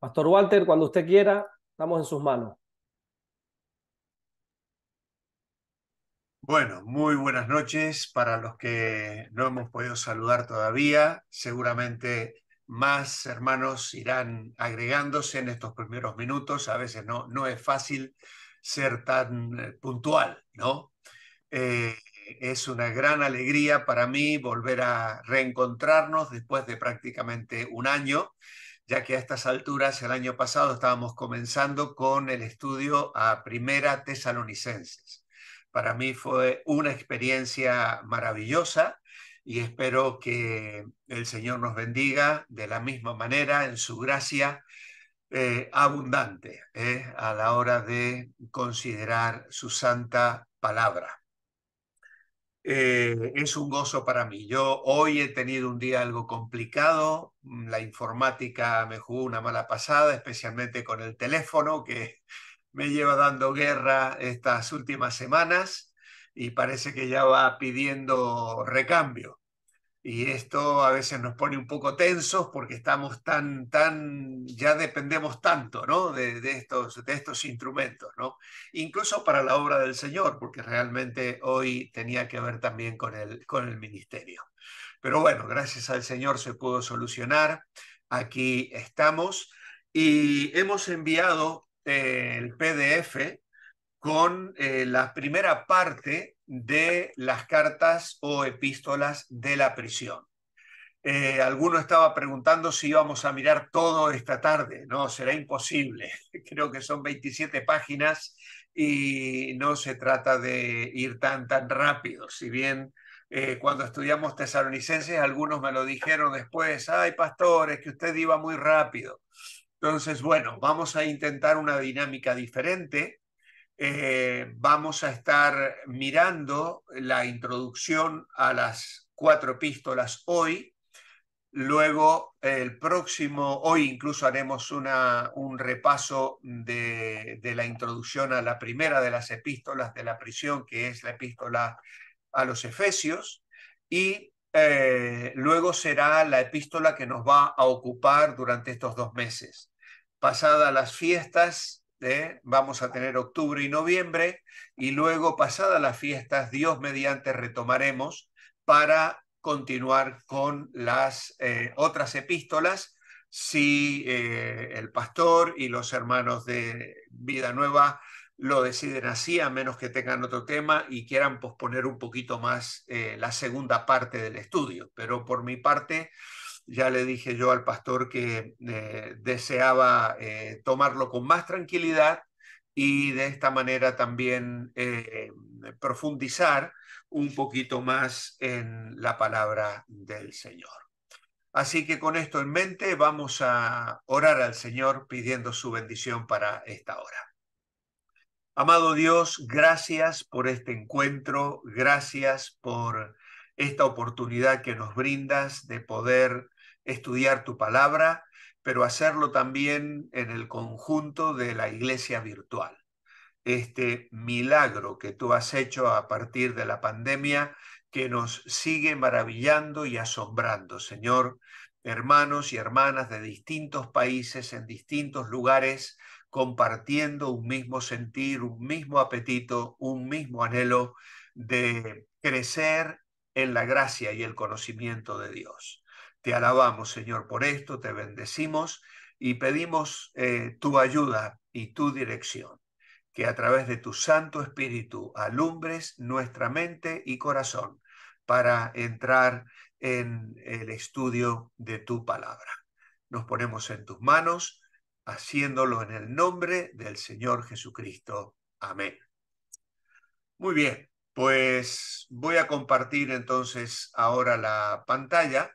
Pastor Walter, cuando usted quiera, estamos en sus manos. Bueno, muy buenas noches para los que no hemos podido saludar todavía. Seguramente más hermanos irán agregándose en estos primeros minutos. A veces no, no es fácil ser tan eh, puntual, ¿no? Eh, es una gran alegría para mí volver a reencontrarnos después de prácticamente un año ya que a estas alturas el año pasado estábamos comenzando con el estudio a Primera Tesalonicenses. Para mí fue una experiencia maravillosa y espero que el Señor nos bendiga de la misma manera en su gracia eh, abundante eh, a la hora de considerar su santa palabra. Eh, es un gozo para mí. Yo hoy he tenido un día algo complicado, mm, la informática me jugó una mala pasada, especialmente con el teléfono que me lleva dando guerra estas últimas semanas y parece que ya va pidiendo recambio y esto a veces nos pone un poco tensos porque estamos tan, tan, ya dependemos tanto ¿no? de, estos, estos instrumentos, ¿no? incluso para la obra del Señor, porque realmente hoy tenía que ver también con el, con el ministerio. Pero bueno, gracias al Señor se pudo solucionar, aquí estamos y hemos enviado eh, el PDF con eh, la primera parte de las cartas o epístolas de la prisión. Eh, alguno estaba preguntando si íbamos a mirar todo esta tarde. No, será imposible. Creo que son 27 páginas y no se trata de ir tan, tan rápido. Si bien eh, cuando estudiamos tesalonicenses, algunos me lo dijeron después, ay, pastores, que usted iba muy rápido. Entonces, bueno, vamos a intentar una dinámica diferente. Eh, vamos a estar mirando la introducción a las cuatro epístolas hoy. Luego, el próximo, hoy incluso haremos un repaso de, la introducción a la primera de las epístolas de la prisión, que es la epístola a los Efesios. Y eh, luego será la epístola que nos va a ocupar durante estos dos meses. Pasadas las fiestas, ¿eh? vamos a tener octubre y noviembre, y luego, pasadas las fiestas, Dios mediante retomaremos para continuar con las eh, otras epístolas, si eh, el pastor y los hermanos de Vida Nueva lo deciden así, a menos que tengan otro tema y quieran posponer un poquito más la segunda parte del estudio. Pero por mi parte, ya le dije yo al pastor que eh, deseaba eh, tomarlo con más tranquilidad y de esta manera también eh, profundizar un poquito más en la palabra del Señor. Así que con esto en mente vamos a orar al Señor pidiendo su bendición para esta hora. Amado Dios, gracias por este encuentro, gracias por esta oportunidad que nos brindas de poder estudiar tu palabra, pero hacerlo también en el conjunto de la iglesia virtual. Este milagro que tú has hecho a partir de la pandemia que nos sigue maravillando y asombrando, Señor, hermanos y hermanas de distintos países, en distintos lugares, compartiendo un mismo sentir, un mismo apetito, un mismo anhelo de crecer en la gracia y el conocimiento de Dios. Te alabamos, Señor, por esto, te bendecimos y pedimos eh, tu ayuda y tu dirección, que a través de tu Santo Espíritu alumbres nuestra mente y corazón para entrar en el estudio de tu palabra. Nos ponemos en tus manos, haciéndolo en el nombre del Señor Jesucristo. Amén. Muy bien, pues voy a compartir entonces ahora la pantalla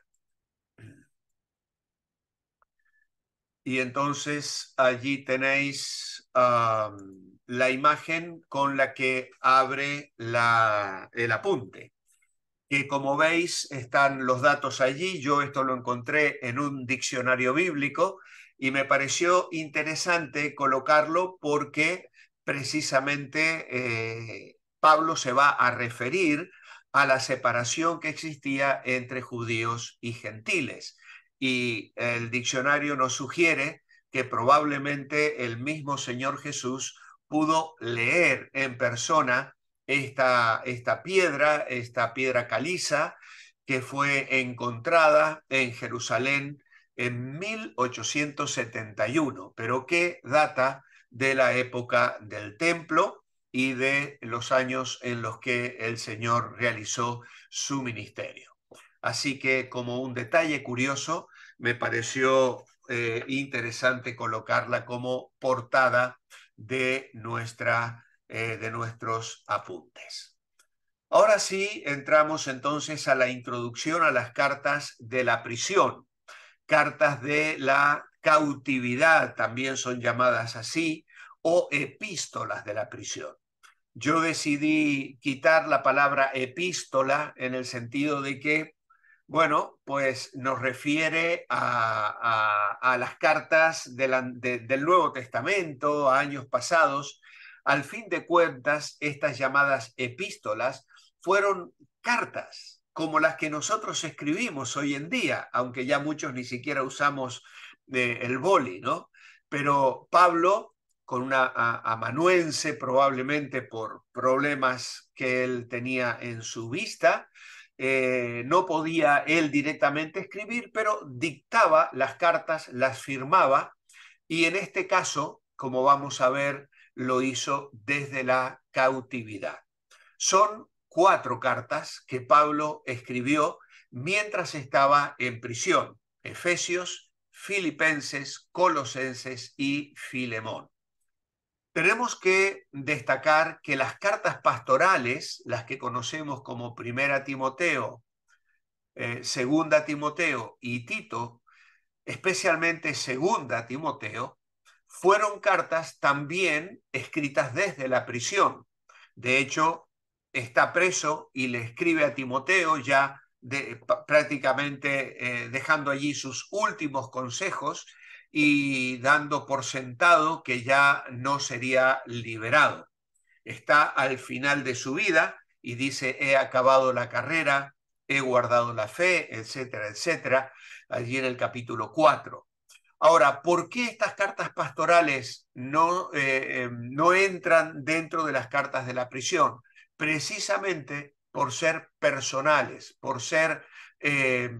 Y entonces allí tenéis ah, la imagen con la que abre el apunte. Que como veis están los datos allí. Yo esto lo encontré en un diccionario bíblico y me pareció interesante colocarlo porque precisamente eh, Pablo se va a referir a la separación que existía entre judíos y gentiles y el diccionario nos sugiere que probablemente el mismo Señor Jesús pudo leer en persona esta, esta piedra, esta piedra caliza, que fue encontrada en Jerusalén en 1871, pero que data de la época del templo y de los años en los que el Señor realizó su ministerio. Así que como un detalle curioso, me pareció eh, interesante colocarla como portada de, nuestra, eh, de nuestros apuntes. Ahora sí, entramos entonces a la introducción a las cartas de la prisión, cartas de la cautividad, también son llamadas así, o epístolas de la prisión. Yo decidí quitar la palabra epístola en el sentido de que bueno, pues nos refiere a, las cartas del Nuevo Testamento, a años pasados. Al fin de cuentas, estas llamadas epístolas fueron cartas, como las que nosotros escribimos hoy en día, aunque ya muchos ni siquiera usamos eh, el boli, ¿no? Pero Pablo, con una amanuense probablemente por problemas que él tenía en su vista, eh, no podía él directamente escribir, pero dictaba las cartas, las firmaba y en este caso, como vamos a ver, lo hizo desde la cautividad. Son cuatro cartas que Pablo escribió mientras estaba en prisión, Efesios, Filipenses, Colosenses y Filemón tenemos que destacar que las cartas pastorales, las que conocemos como Primera Timoteo, eh, Segunda Timoteo y Tito, especialmente Segunda Timoteo, fueron cartas también escritas desde la prisión. De hecho, está preso y le escribe a Timoteo ya prácticamente eh, dejando allí sus últimos consejos y dando por sentado que ya no sería liberado. Está al final de su vida y dice, he acabado la carrera, he guardado la fe, etcétera, etcétera, allí en el capítulo 4. Ahora, ¿por qué estas cartas pastorales no, eh, eh, no entran dentro de las cartas de la prisión? Precisamente por ser personales, por ser eh,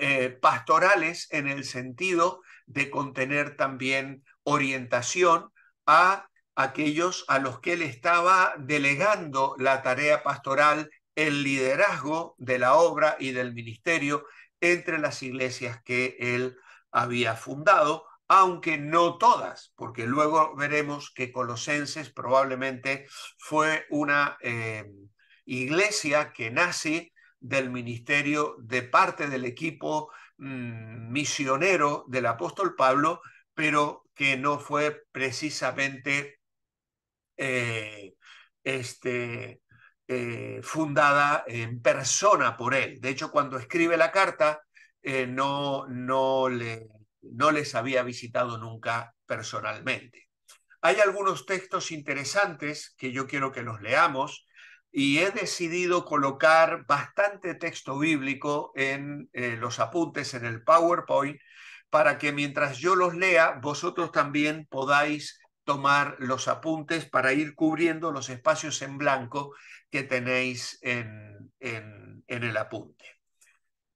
eh, pastorales en el sentido de contener también orientación a aquellos a los que él estaba delegando la tarea pastoral, el liderazgo de la obra y del ministerio entre las iglesias que él había fundado, aunque no todas, porque luego veremos que Colosenses probablemente fue una eh, iglesia que nace del ministerio de parte del equipo mm, misionero del apóstol Pablo, pero que no fue precisamente eh, este, eh, fundada en persona por él. De hecho, cuando escribe la carta, eh, no, no, le, no les había visitado nunca personalmente. Hay algunos textos interesantes que yo quiero que los leamos y he decidido colocar bastante texto bíblico en eh, los apuntes, en el PowerPoint, para que mientras yo los lea, vosotros también podáis tomar los apuntes para ir cubriendo los espacios en blanco que tenéis en, el apunte.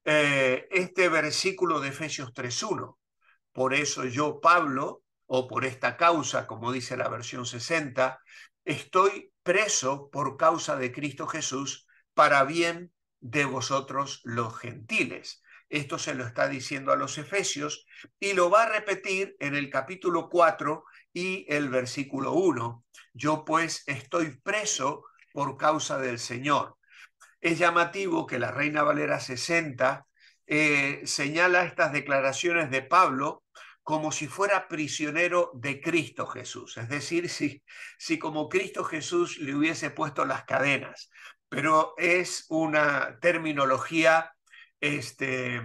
Eh, este versículo de Efesios 3.1, por eso yo, Pablo, o por esta causa, como dice la versión 60, estoy preso por causa de Cristo Jesús para bien de vosotros los gentiles. Esto se lo está diciendo a los Efesios y lo va a repetir en el capítulo 4 y el versículo 1. Yo pues estoy preso por causa del Señor. Es llamativo que la Reina Valera 60 eh, señala estas declaraciones de Pablo como si fuera prisionero de Cristo Jesús, es decir, si, si como Cristo Jesús le hubiese puesto las cadenas, pero es una terminología, este,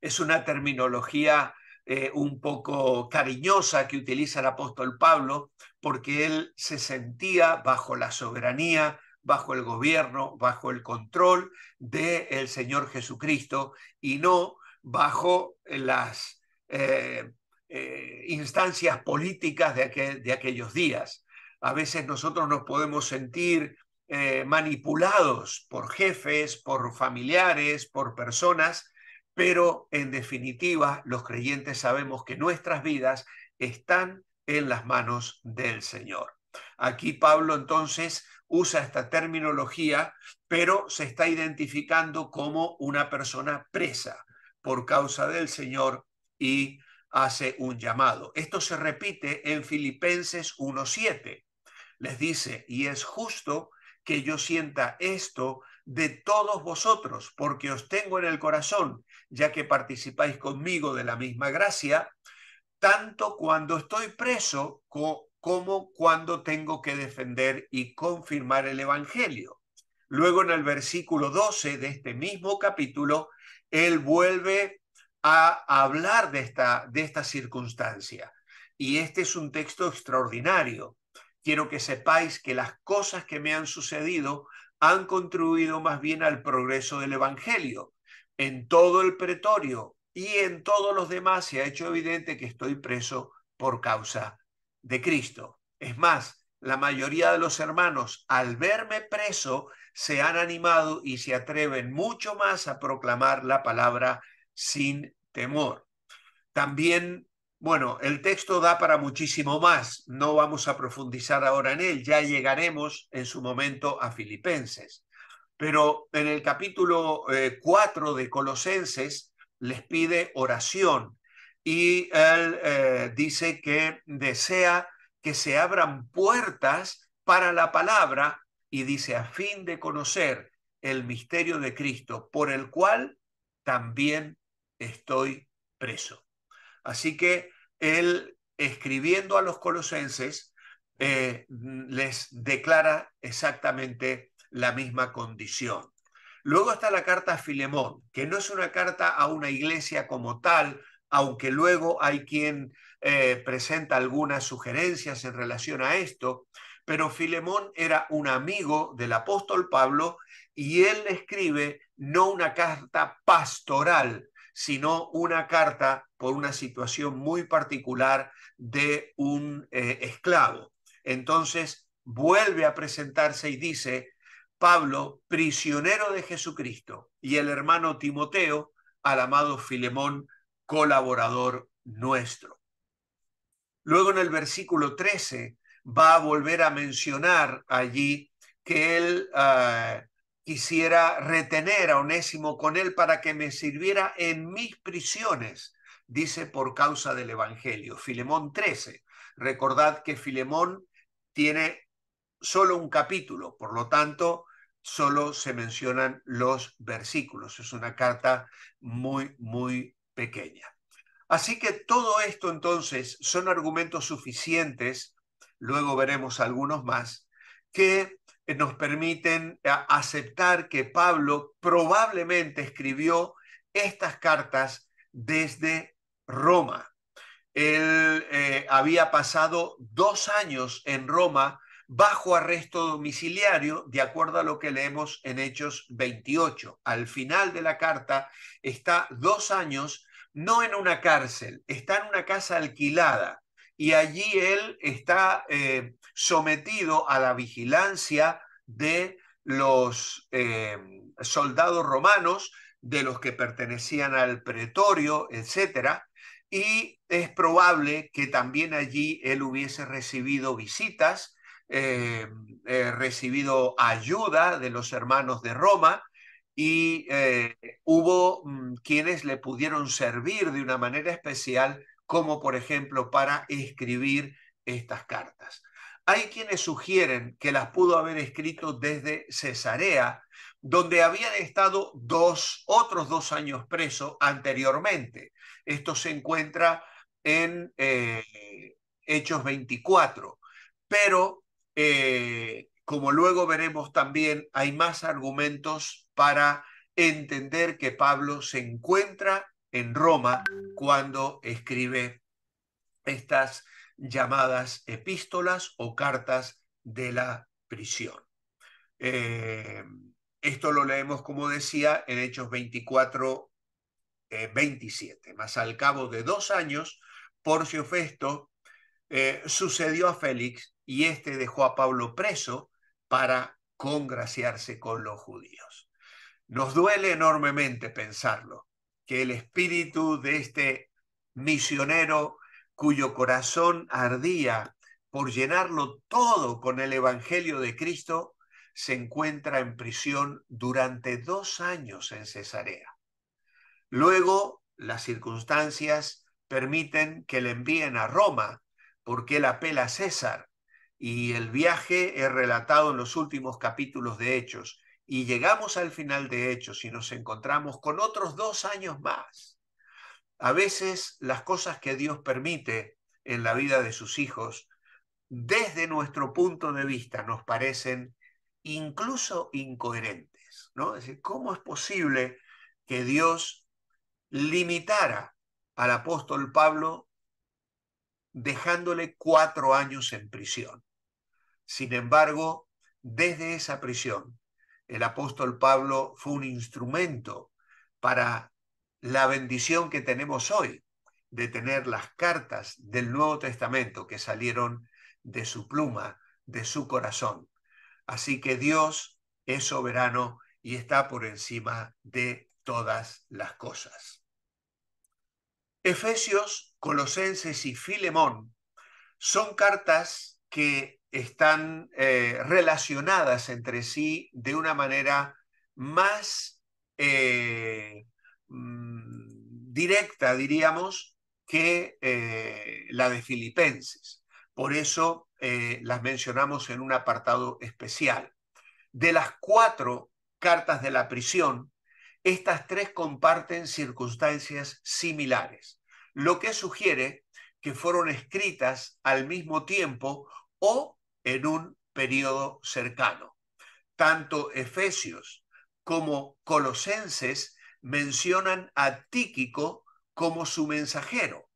es una terminología eh, un poco cariñosa que utiliza el apóstol Pablo, porque él se sentía bajo la soberanía, bajo el gobierno, bajo el control del el Señor Jesucristo y no bajo las eh, eh, instancias políticas de, de, aquellos días. A veces nosotros nos podemos sentir eh, manipulados por jefes, por familiares, por personas, pero en definitiva los creyentes sabemos que nuestras vidas están en las manos del Señor. Aquí Pablo entonces usa esta terminología, pero se está identificando como una persona presa por causa del Señor y hace un llamado. Esto se repite en Filipenses 1.7. Les dice, y es justo que yo sienta esto de todos vosotros, porque os tengo en el corazón, ya que participáis conmigo de la misma gracia, tanto cuando estoy preso como cuando tengo que defender y confirmar el Evangelio. Luego en el versículo 12 de este mismo capítulo, él vuelve a hablar de esta, de esta circunstancia. Y este es un texto extraordinario. Quiero que sepáis que las cosas que me han sucedido han contribuido más bien al progreso del Evangelio. En todo el pretorio y en todos los demás se ha hecho evidente que estoy preso por causa de Cristo. Es más, la mayoría de los hermanos, al verme preso, se han animado y se atreven mucho más a proclamar la palabra sin temor. También, bueno, el texto da para muchísimo más, no vamos a profundizar ahora en él, ya llegaremos en su momento a Filipenses. Pero en el capítulo 4 eh, de Colosenses les pide oración y él eh, dice que desea que se abran puertas para la palabra y dice a fin de conocer el misterio de Cristo, por el cual también estoy preso. Así que él, escribiendo a los colosenses, eh, les declara exactamente la misma condición. Luego está la carta a Filemón, que no es una carta a una iglesia como tal, aunque luego hay quien eh, presenta algunas sugerencias en relación a esto, pero Filemón era un amigo del apóstol Pablo y él escribe no una carta pastoral, sino una carta por una situación muy particular de un eh, esclavo. Entonces vuelve a presentarse y dice, Pablo, prisionero de Jesucristo, y el hermano Timoteo, al amado Filemón, colaborador nuestro. Luego en el versículo 13 va a volver a mencionar allí que él ah, quisiera retener a Onésimo con él para que me sirviera en mis prisiones, dice por causa del Evangelio. Filemón 13. Recordad que Filemón tiene solo un capítulo, por lo tanto, solo se mencionan los versículos. Es una carta muy, muy pequeña. Así que todo esto entonces son argumentos suficientes, luego veremos algunos más, que nos permiten eh, aceptar que Pablo probablemente escribió estas cartas desde Roma. Él eh, había pasado dos años en Roma bajo arresto domiciliario, de acuerdo a lo que leemos en Hechos 28. Al final de la carta está dos años, no en una cárcel, está en una casa alquilada y allí él está eh, sometido a la vigilancia de los eh, soldados romanos, de los que pertenecían al pretorio, etc. Y es probable que también allí él hubiese recibido visitas, eh, recibido ayuda de los hermanos de Roma, y hubo mm, quienes le pudieron servir de una manera especial como por ejemplo para escribir estas cartas. Hay quienes sugieren que las pudo haber escrito desde Cesarea, donde habían estado dos, otros dos años preso anteriormente. Esto se encuentra en eh, Hechos 24. Pero, eh, como luego veremos también, hay más argumentos para entender que Pablo se encuentra en Roma cuando escribe estas llamadas epístolas o cartas de la prisión. Eh, esto lo leemos, como decía, en Hechos 24, 27. Más al cabo de dos años, Porcio Festo eh, sucedió a Félix y este dejó a Pablo preso para congraciarse con los judíos. Nos duele enormemente pensarlo, el espíritu de este misionero cuyo corazón ardía por llenarlo todo con el Evangelio de Cristo, se encuentra en prisión durante dos años en Cesarea. Luego, las circunstancias permiten que le envíen a Roma, porque él apela a César, y el viaje es relatado en los últimos capítulos de Hechos, y llegamos al final de Hechos y nos encontramos con otros dos años más. A veces las cosas que Dios permite en la vida de sus hijos, desde nuestro punto de vista, nos parecen incluso incoherentes. ¿no? ¿cómo es posible que Dios limitara al apóstol Pablo dejándole cuatro años en prisión? Sin embargo, desde esa prisión, el apóstol Pablo fue un instrumento para la bendición que tenemos hoy de tener las cartas del Nuevo Testamento que salieron de su pluma, de su corazón. Así que Dios es soberano y está por encima de todas las cosas. Efesios, Colosenses y Filemón son cartas que están eh, relacionadas entre sí de una manera más eh, mm, directa, diríamos, que eh, la de Filipenses. Por eso las mencionamos en un apartado especial. De las cuatro cartas de la prisión, estas tres comparten circunstancias similares, lo que sugiere que fueron escritas al mismo tiempo o en un periodo cercano. Tanto Efesios como Colosenses mencionan a Tíquico como su mensajero.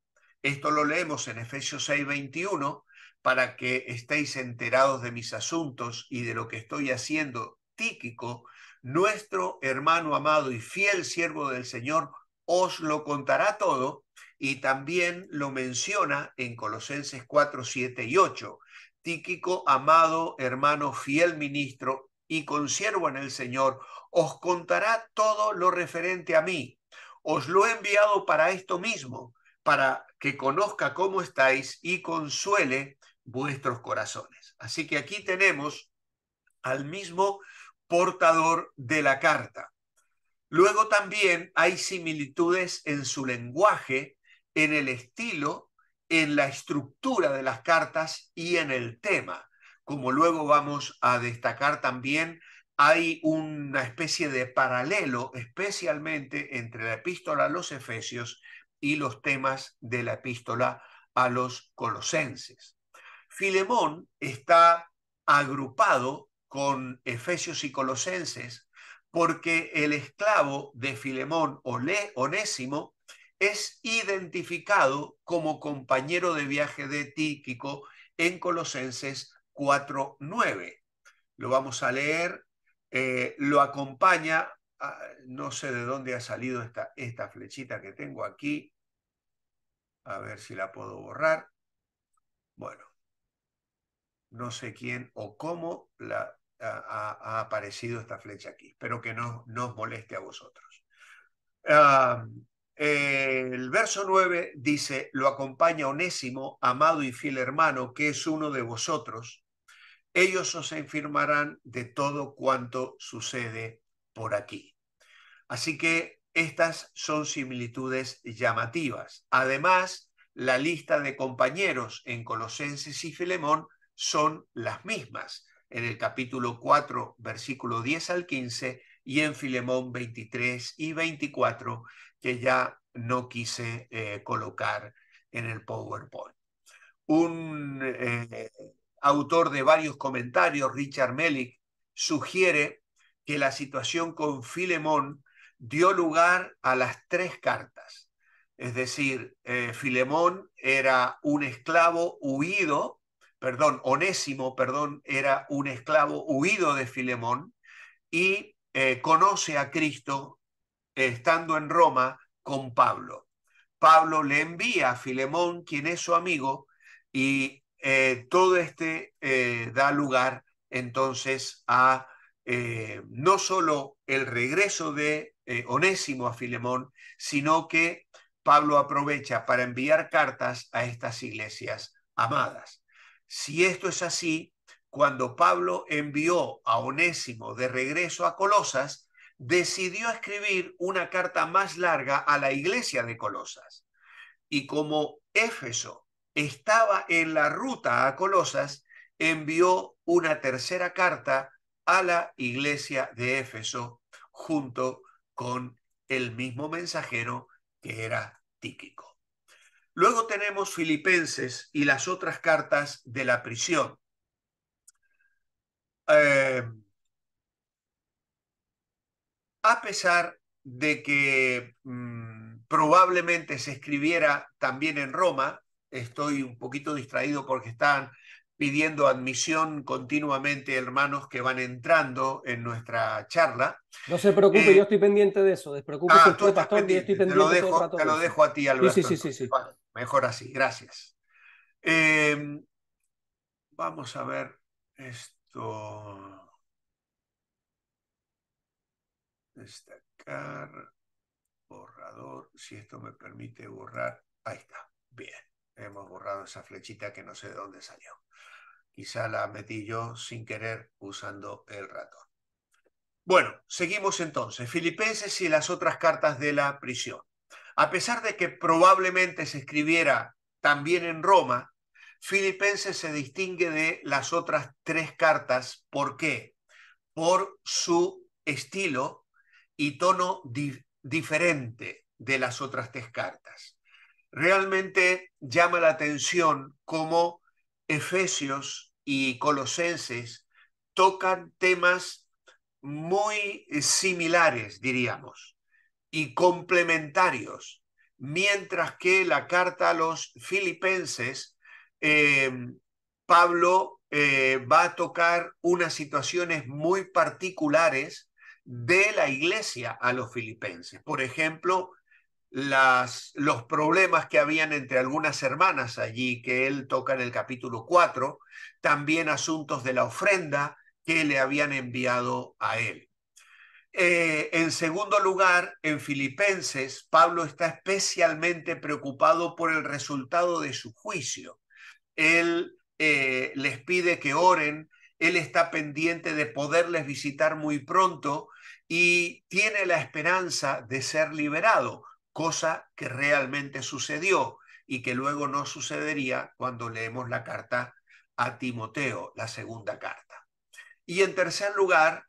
Esto lo leemos en Efesios 6:21 para que estéis enterados de mis asuntos y de lo que estoy haciendo. Tíquico, nuestro hermano amado y fiel siervo del Señor, os lo contará todo y también lo menciona en Colosenses 4, 7 y 8. Tíquico, amado hermano, fiel ministro y consiervo en el Señor, os contará todo lo referente a mí. Os lo he enviado para esto mismo, para que conozca cómo estáis y consuele vuestros corazones. Así que aquí tenemos al mismo portador de la carta. Luego también hay similitudes en su lenguaje, en el estilo en la estructura de las cartas y en el tema. Como luego vamos a destacar también, hay una especie de paralelo especialmente entre la epístola a los Efesios y los temas de la epístola a los Colosenses. Filemón está agrupado con Efesios y Colosenses porque el esclavo de Filemón, Onésimo, es identificado como compañero de viaje de Tíquico en Colosenses 4.9. Lo vamos a leer, eh, lo acompaña, ah, no sé de dónde ha salido esta, esta flechita que tengo aquí, a ver si la puedo borrar. Bueno, no sé quién o cómo la, ha, aparecido esta flecha aquí. Espero que no os moleste a vosotros. Ah, el verso 9 dice, lo acompaña Onésimo, amado y fiel hermano, que es uno de vosotros. Ellos os afirmarán de todo cuanto sucede por aquí. Así que estas son similitudes llamativas. Además, la lista de compañeros en Colosenses y Filemón son las mismas. En el capítulo 4, versículo 10 al 15 y en Filemón 23 y 24 que ya no quise eh, colocar en el PowerPoint. Un eh, autor de varios comentarios, Richard Melick, sugiere que la situación con Filemón dio lugar a las tres cartas. Es decir, eh, Filemón era un esclavo huido, perdón, Onésimo, perdón, era un esclavo huido de Filemón y conoce a Cristo estando en Roma con Pablo. Pablo le envía a Filemón, quien es su amigo, y eh, todo este eh, da lugar entonces a eh, no solo el regreso de Onésimo a Filemón, sino que Pablo aprovecha para enviar cartas a estas iglesias amadas. Si esto es así, cuando Pablo envió a Onésimo de regreso a Colosas, decidió escribir una carta más larga a la iglesia de Colosas. Y como Éfeso estaba en la ruta a Colosas, envió una tercera carta a la iglesia de Éfeso junto con el mismo mensajero que era Tíquico. Luego tenemos Filipenses y las otras cartas de la prisión. Eh, a pesar de que mm, probablemente se escribiera también en Roma, estoy un poquito distraído porque están pidiendo admisión continuamente hermanos que van entrando en nuestra charla. No se preocupe, eh, yo estoy pendiente de eso, despreocúpese ah, te lo dejo, a ti, Alberto. Sí, sí, sí, mejor así, gracias. Eh, vamos a ver esto. destacar, borrador, si esto me permite borrar. Ahí está, bien. Hemos borrado esa flechita que no sé de dónde salió. Quizá la metí yo sin querer usando el ratón. Bueno, seguimos entonces. Filipenses y las otras cartas de la prisión. A pesar de que probablemente se escribiera también en Roma, Filipenses se distingue de las otras tres cartas. ¿Por qué? Por su estilo y tono diferente de las otras tres cartas. Realmente llama la atención cómo Efesios y Colosenses tocan temas muy similares, diríamos, y complementarios, mientras que la carta a los filipenses, eh, Pablo eh, va a tocar unas situaciones muy particulares de la iglesia a los filipenses. Por ejemplo, las, los problemas que habían entre algunas hermanas allí, que él toca en el capítulo 4, también asuntos de la ofrenda que le habían enviado a él. Eh, en segundo lugar, en Filipenses, Pablo está especialmente preocupado por el resultado de su juicio. Él eh, les pide que oren, él está pendiente de poderles visitar muy pronto y tiene la esperanza de ser liberado, cosa que realmente sucedió y que luego no sucedería cuando leemos la carta a Timoteo, la segunda carta. Y en tercer lugar,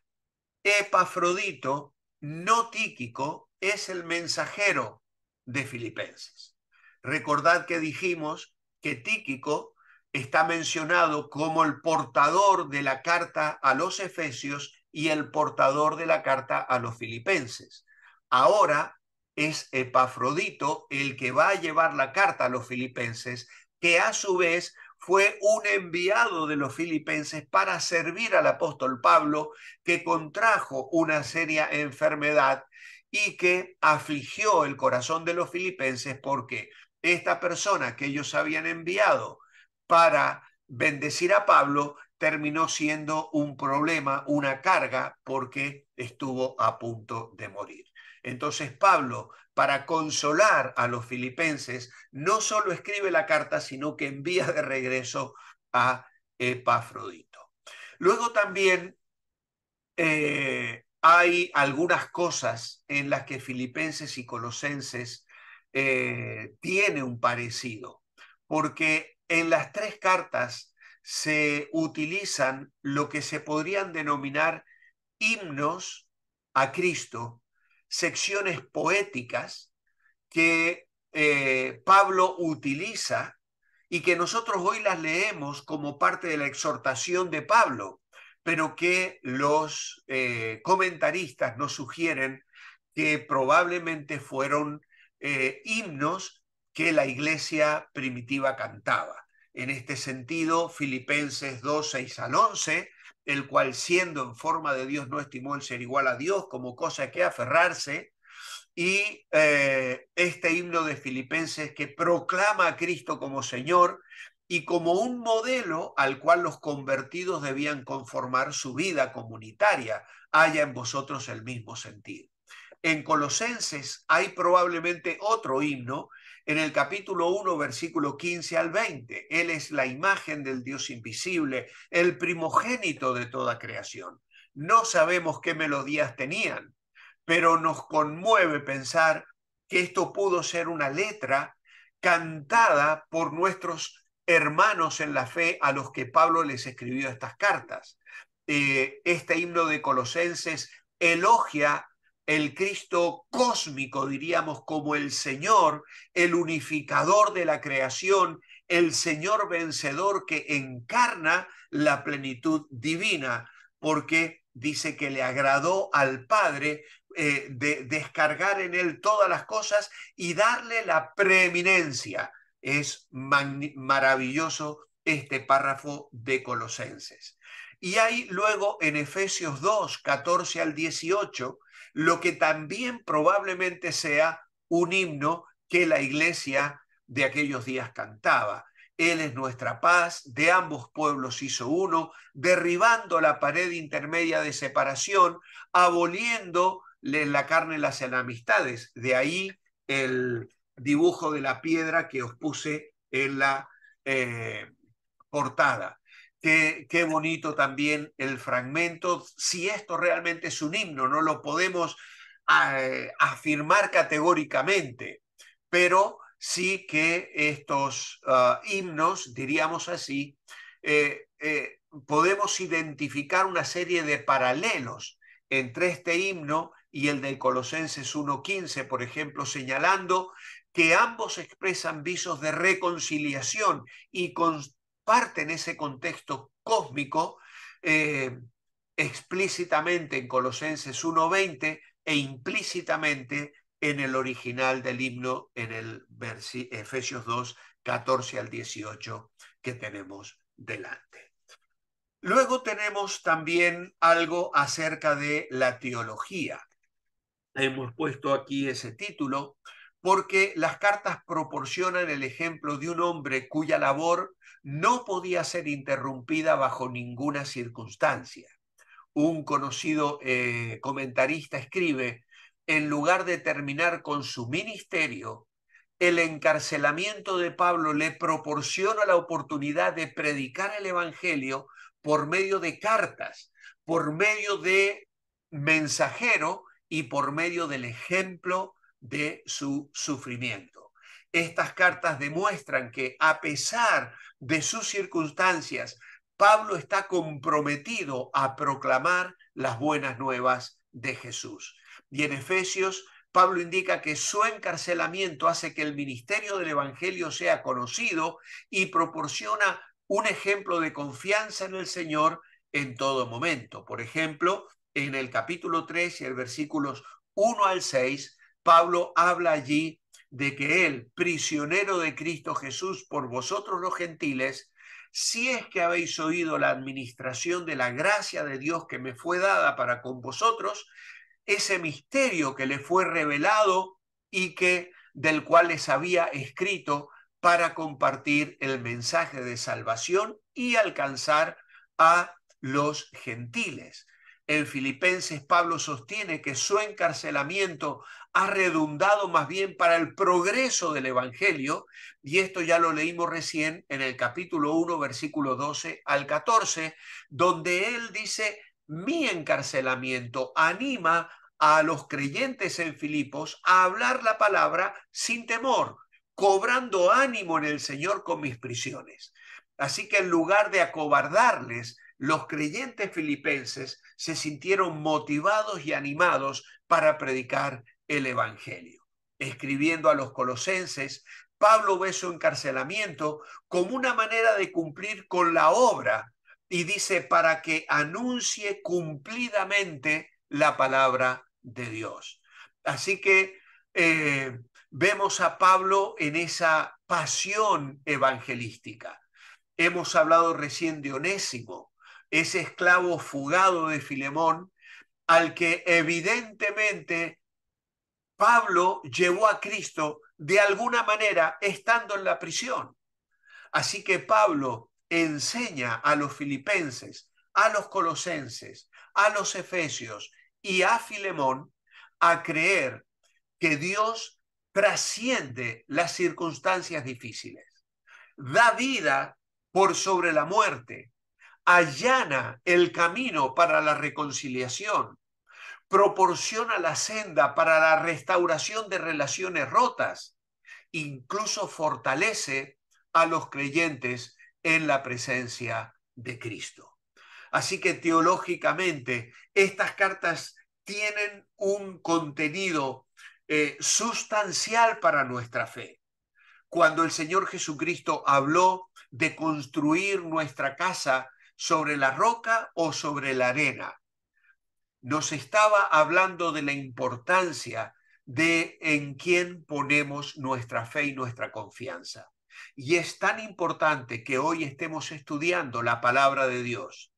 Epafrodito, no tíquico, es el mensajero de Filipenses. Recordad que dijimos que Tíquico está mencionado como el portador de la carta a los Efesios y el portador de la carta a los filipenses. Ahora es Epafrodito el que va a llevar la carta a los filipenses, que a su vez fue un enviado de los filipenses para servir al apóstol Pablo, que contrajo una seria enfermedad y que afligió el corazón de los filipenses porque esta persona que ellos habían enviado para bendecir a Pablo terminó siendo un problema, una carga, porque estuvo a punto de morir. Entonces Pablo, para consolar a los filipenses, no solo escribe la carta, sino que envía de regreso a Epafrodito. Luego también eh, hay algunas cosas en las que filipenses y colosenses eh, tienen un parecido, porque en las tres cartas se utilizan lo que se podrían denominar himnos a Cristo, secciones poéticas que eh, Pablo utiliza y que nosotros hoy las leemos como parte de la exhortación de Pablo, pero que los eh, comentaristas nos sugieren que probablemente fueron eh, himnos que la iglesia primitiva cantaba en este sentido Filipenses 2, 6 al 11, el cual siendo en forma de Dios no estimó el ser igual a Dios como cosa que aferrarse, y eh, este himno de Filipenses que proclama a Cristo como Señor y como un modelo al cual los convertidos debían conformar su vida comunitaria, haya en vosotros el mismo sentido. En Colosenses hay probablemente otro himno en el capítulo 1, versículo 15 al 20. Él es la imagen del Dios invisible, el primogénito de toda creación. No sabemos qué melodías tenían, pero nos conmueve pensar que esto pudo ser una letra cantada por nuestros hermanos en la fe a los que Pablo les escribió estas cartas. Eh, este himno de Colosenses elogia el Cristo cósmico, diríamos, como el Señor, el unificador de la creación, el Señor vencedor que encarna la plenitud divina, porque dice que le agradó al Padre eh, descargar en él todas las cosas y darle la preeminencia. Es maravilloso este párrafo de Colosenses. Y hay luego en Efesios 2, 14 al 18, lo que también probablemente sea un himno que la iglesia de aquellos días cantaba. Él es nuestra paz, de ambos pueblos hizo uno, derribando la pared intermedia de separación, aboliendo la carne las enamistades. De ahí el dibujo de la piedra que os puse en la eh, portada. Qué, bonito también el fragmento. Si esto realmente es un himno, no lo podemos eh, afirmar categóricamente, pero sí que estos ah, himnos, diríamos así, eh, eh, podemos identificar una serie de paralelos entre este himno y el de Colosenses 1.15, por ejemplo, señalando que ambos expresan visos de reconciliación y, con, parte en ese contexto cósmico eh, explícitamente en Colosenses 1.20 e implícitamente en el original del himno en el Efesios 2, 14 al 18 que tenemos delante. Luego tenemos también algo acerca de la teología. Hemos puesto aquí ese título porque las cartas proporcionan el ejemplo de un hombre cuya labor no podía ser interrumpida bajo ninguna circunstancia. Un conocido eh, comentarista escribe, en lugar de terminar con su ministerio, el encarcelamiento de Pablo le proporciona la oportunidad de predicar el Evangelio por medio de cartas, por medio de mensajero y por medio del ejemplo de su sufrimiento. Estas cartas demuestran que a pesar de sus circunstancias, Pablo está comprometido a proclamar las buenas nuevas de Jesús. Y en Efesios, Pablo indica que su encarcelamiento hace que el ministerio del Evangelio sea conocido y proporciona un ejemplo de confianza en el Señor en todo momento. Por ejemplo, en el capítulo 3 y el versículos 1 al 6, Pablo habla allí de que él, prisionero de Cristo Jesús por vosotros los gentiles, si es que habéis oído la administración de la gracia de Dios que me fue dada para con vosotros, ese misterio que le fue revelado y que del cual les había escrito para compartir el mensaje de salvación y alcanzar a los gentiles. En Filipenses Pablo sostiene que su encarcelamiento ha redundado más bien para el progreso del Evangelio, y esto ya lo leímos recién en el capítulo 1, versículo 12 al 14, donde él dice, mi encarcelamiento anima a los creyentes en Filipos a hablar la palabra sin temor, cobrando ánimo en el Señor con mis prisiones. Así que en lugar de acobardarles, los creyentes filipenses se sintieron motivados y animados para predicar el Evangelio. Escribiendo a los colosenses, Pablo ve su encarcelamiento como una manera de cumplir con la obra y dice para que anuncie cumplidamente la palabra de Dios. Así que eh, vemos a Pablo en esa pasión evangelística. Hemos hablado recién de Onésimo, ese esclavo fugado de Filemón, al que evidentemente Pablo llevó a Cristo de alguna manera estando en la prisión. Así que Pablo enseña a los filipenses, a los colosenses, a los efesios y a Filemón a creer que Dios trasciende las circunstancias difíciles, da vida por sobre la muerte, allana el camino para la reconciliación, proporciona la senda para la restauración de relaciones rotas, incluso fortalece a los creyentes en la presencia de Cristo. Así que teológicamente estas cartas tienen un contenido eh, sustancial para nuestra fe. Cuando el Señor Jesucristo habló de construir nuestra casa sobre la roca o sobre la arena, nos estaba hablando de la importancia de en quién ponemos nuestra fe y nuestra confianza. Y es tan importante que hoy estemos estudiando la palabra de Dios,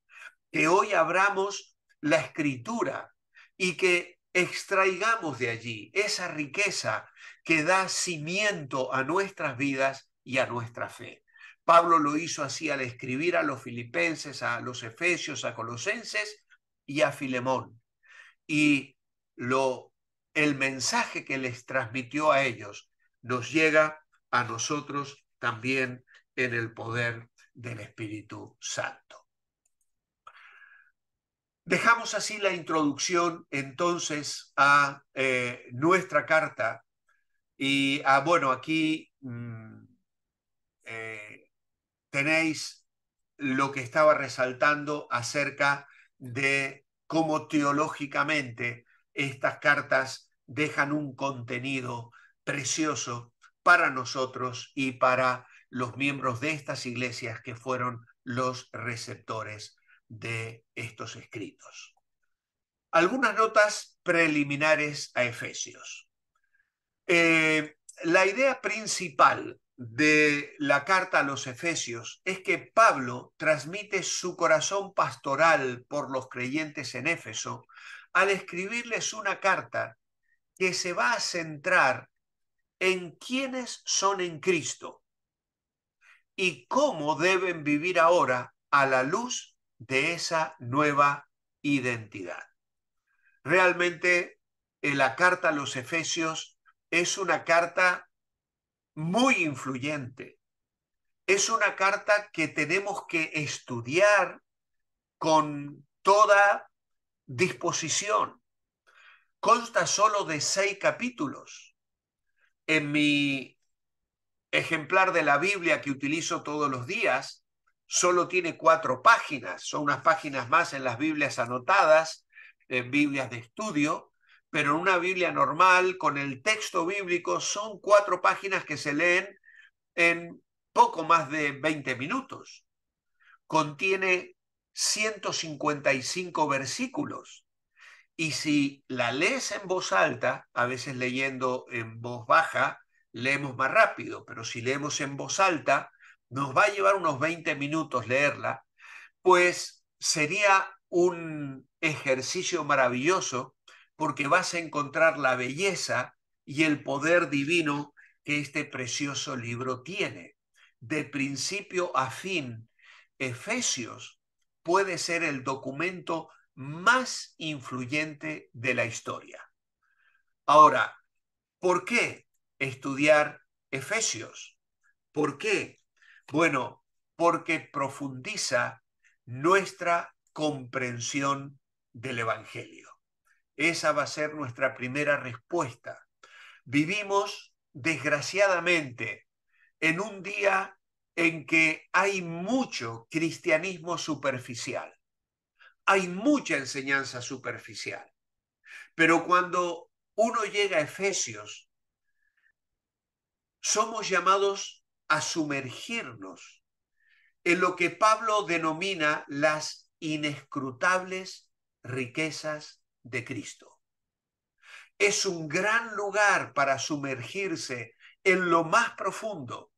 que hoy abramos la escritura y que extraigamos de allí esa riqueza que da cimiento a nuestras vidas y a nuestra fe. Pablo lo hizo así al escribir a los filipenses, a los efesios, a colosenses, y a Filemón. Y lo, el mensaje que les transmitió a ellos nos llega a nosotros también en el poder del Espíritu Santo. Dejamos así la introducción entonces a eh, nuestra carta y a, ah, bueno, aquí mm, eh, tenéis lo que estaba resaltando acerca de cómo teológicamente estas cartas dejan un contenido precioso para nosotros y para los miembros de estas iglesias que fueron los receptores de estos escritos. Algunas notas preliminares a Efesios. Eh, la idea principal de la carta a los Efesios es que Pablo transmite su corazón pastoral por los creyentes en Éfeso al escribirles una carta que se va a centrar en quiénes son en Cristo y cómo deben vivir ahora a la luz de esa nueva identidad. Realmente eh, la carta a los Efesios es una carta muy influyente. Es una carta que tenemos que estudiar con toda disposición. Consta solo de seis capítulos. En mi ejemplar de la Biblia que utilizo todos los días, solo tiene cuatro páginas. Son unas páginas más en las Biblias anotadas, en Biblias de estudio, pero en una Biblia normal, con el texto bíblico, son cuatro páginas que se leen en poco más de 20 minutos. Contiene 155 versículos. Y si la lees en voz alta, a veces leyendo en voz baja, leemos más rápido, pero si leemos en voz alta, nos va a llevar unos 20 minutos leerla, pues sería un ejercicio maravilloso porque vas a encontrar la belleza y el poder divino que este precioso libro tiene. De principio a fin, Efesios puede ser el documento más influyente de la historia. Ahora, ¿por qué estudiar Efesios? ¿Por qué? Bueno, porque profundiza nuestra comprensión del Evangelio. Esa va a ser nuestra primera respuesta. Vivimos, desgraciadamente, en un día en que hay mucho cristianismo superficial, hay mucha enseñanza superficial. Pero cuando uno llega a Efesios, somos llamados a sumergirnos en lo que Pablo denomina las inescrutables riquezas de Cristo. Es un gran lugar para sumergirse en lo más profundo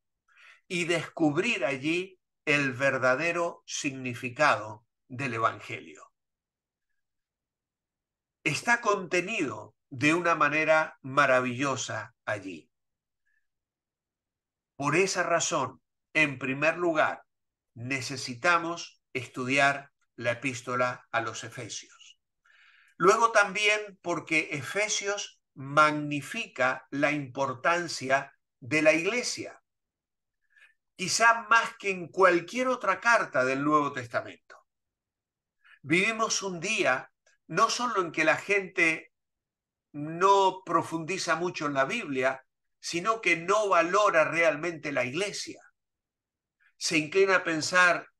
y descubrir allí el verdadero significado del Evangelio. Está contenido de una manera maravillosa allí. Por esa razón, en primer lugar, necesitamos estudiar la epístola a los Efesios. Luego también porque Efesios magnifica la importancia de la iglesia, quizá más que en cualquier otra carta del Nuevo Testamento. Vivimos un día no solo en que la gente no profundiza mucho en la Biblia, sino que no valora realmente la iglesia. Se inclina a pensar,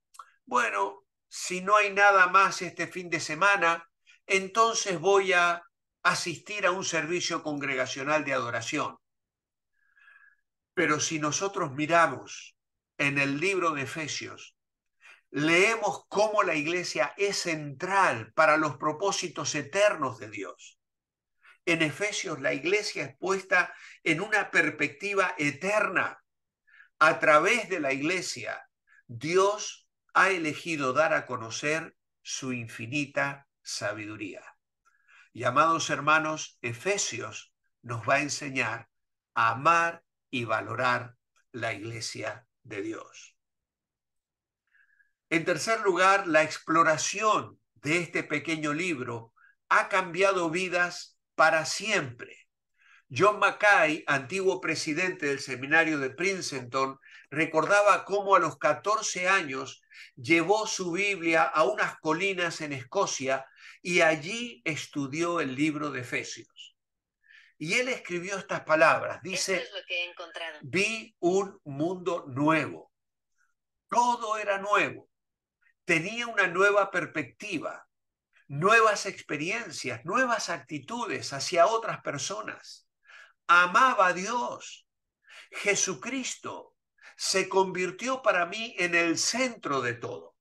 bueno, si no hay nada más este fin de semana, entonces voy a asistir a un servicio congregacional de adoración. Pero si nosotros miramos en el libro de Efesios, leemos cómo la iglesia es central para los propósitos eternos de Dios. En Efesios la iglesia es puesta en una perspectiva eterna. A través de la iglesia, Dios ha elegido dar a conocer su infinita sabiduría. Llamados hermanos, Efesios nos va a enseñar a amar y valorar la iglesia de Dios. En tercer lugar, la exploración de este pequeño libro ha cambiado vidas para siempre. John Mackay, antiguo presidente del seminario de Princeton, recordaba cómo a los 14 años llevó su Biblia a unas colinas en Escocia y allí estudió el libro de Efesios. Y él escribió estas palabras. Dice, vi un mundo nuevo. Todo era nuevo. Tenía una nueva perspectiva, nuevas experiencias, nuevas actitudes hacia otras personas. Amaba a Dios. Jesucristo se convirtió para mí en el centro de todo.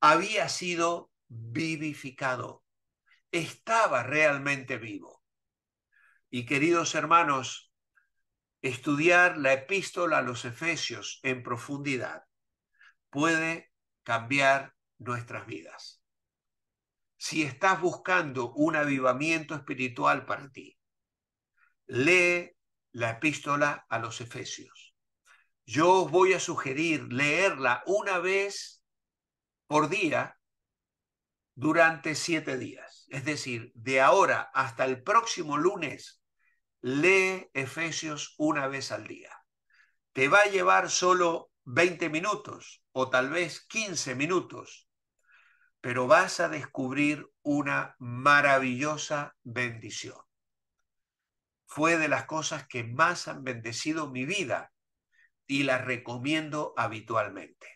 Había sido vivificado, estaba realmente vivo. Y queridos hermanos, estudiar la epístola a los Efesios en profundidad puede cambiar nuestras vidas. Si estás buscando un avivamiento espiritual para ti, lee la epístola a los Efesios. Yo os voy a sugerir leerla una vez por día durante siete días. Es decir, de ahora hasta el próximo lunes, lee Efesios una vez al día. Te va a llevar solo 20 minutos o tal vez 15 minutos, pero vas a descubrir una maravillosa bendición. Fue de las cosas que más han bendecido mi vida y las recomiendo habitualmente.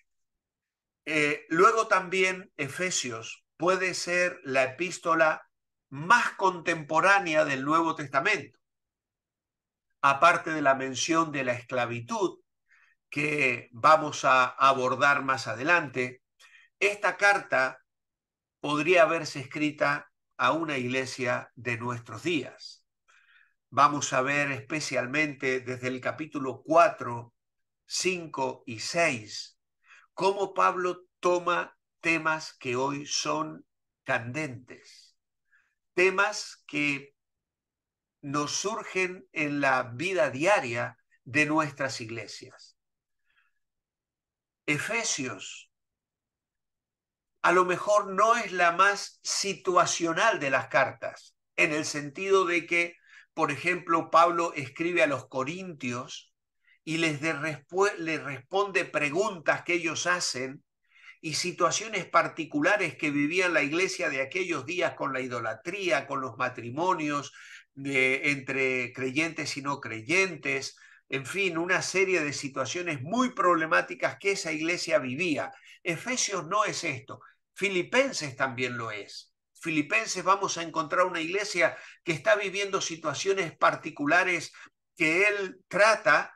Eh, luego también Efesios puede ser la epístola más contemporánea del Nuevo Testamento, aparte de la mención de la esclavitud que vamos a abordar más adelante, esta carta podría haberse escrita a una iglesia de nuestros días. Vamos a ver especialmente desde el capítulo 4, 5 y 6 cómo Pablo toma temas que hoy son candentes, temas que nos surgen en la vida diaria de nuestras iglesias. Efesios a lo mejor no es la más situacional de las cartas, en el sentido de que, por ejemplo, Pablo escribe a los corintios y les, responde preguntas que ellos hacen y situaciones particulares que vivía la iglesia de aquellos días con la idolatría, con los matrimonios entre creyentes y no creyentes, en fin, una serie de situaciones muy problemáticas que esa iglesia vivía. Efesios no es esto, Filipenses también lo es. Filipenses vamos a encontrar una iglesia que está viviendo situaciones particulares que él trata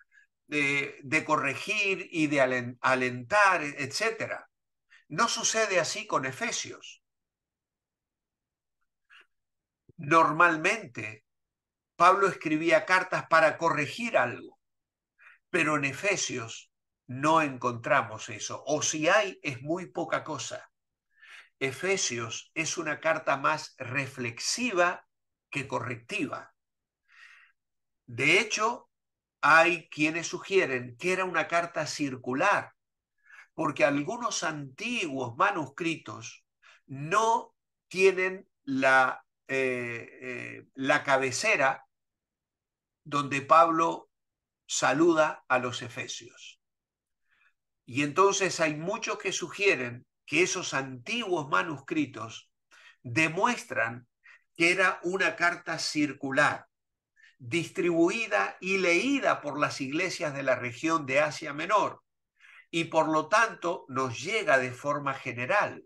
de, de corregir y de alentar, etcétera. No sucede así con Efesios. Normalmente, Pablo escribía cartas para corregir algo, pero en Efesios no encontramos eso, o si hay, es muy poca cosa. Efesios es una carta más reflexiva que correctiva. De hecho, hay quienes sugieren que era una carta circular porque algunos antiguos manuscritos no tienen la, eh, eh, la cabecera donde Pablo saluda a los efesios. Y entonces hay muchos que sugieren que esos antiguos manuscritos demuestran que era una carta circular, distribuida y leída por las iglesias de la región de Asia Menor, y por lo tanto nos llega de forma general.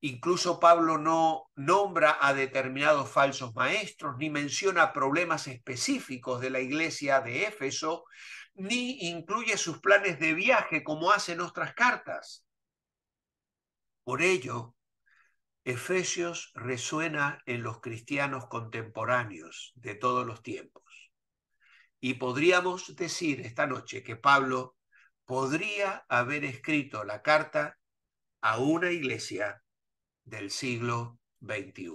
Incluso Pablo no nombra a determinados falsos maestros, ni menciona problemas específicos de la iglesia de Éfeso, ni incluye sus planes de viaje como hacen otras cartas. Por ello, Efesios resuena en los cristianos contemporáneos de todos los tiempos. Y podríamos decir esta noche que Pablo podría haber escrito la carta a una iglesia del siglo XXI.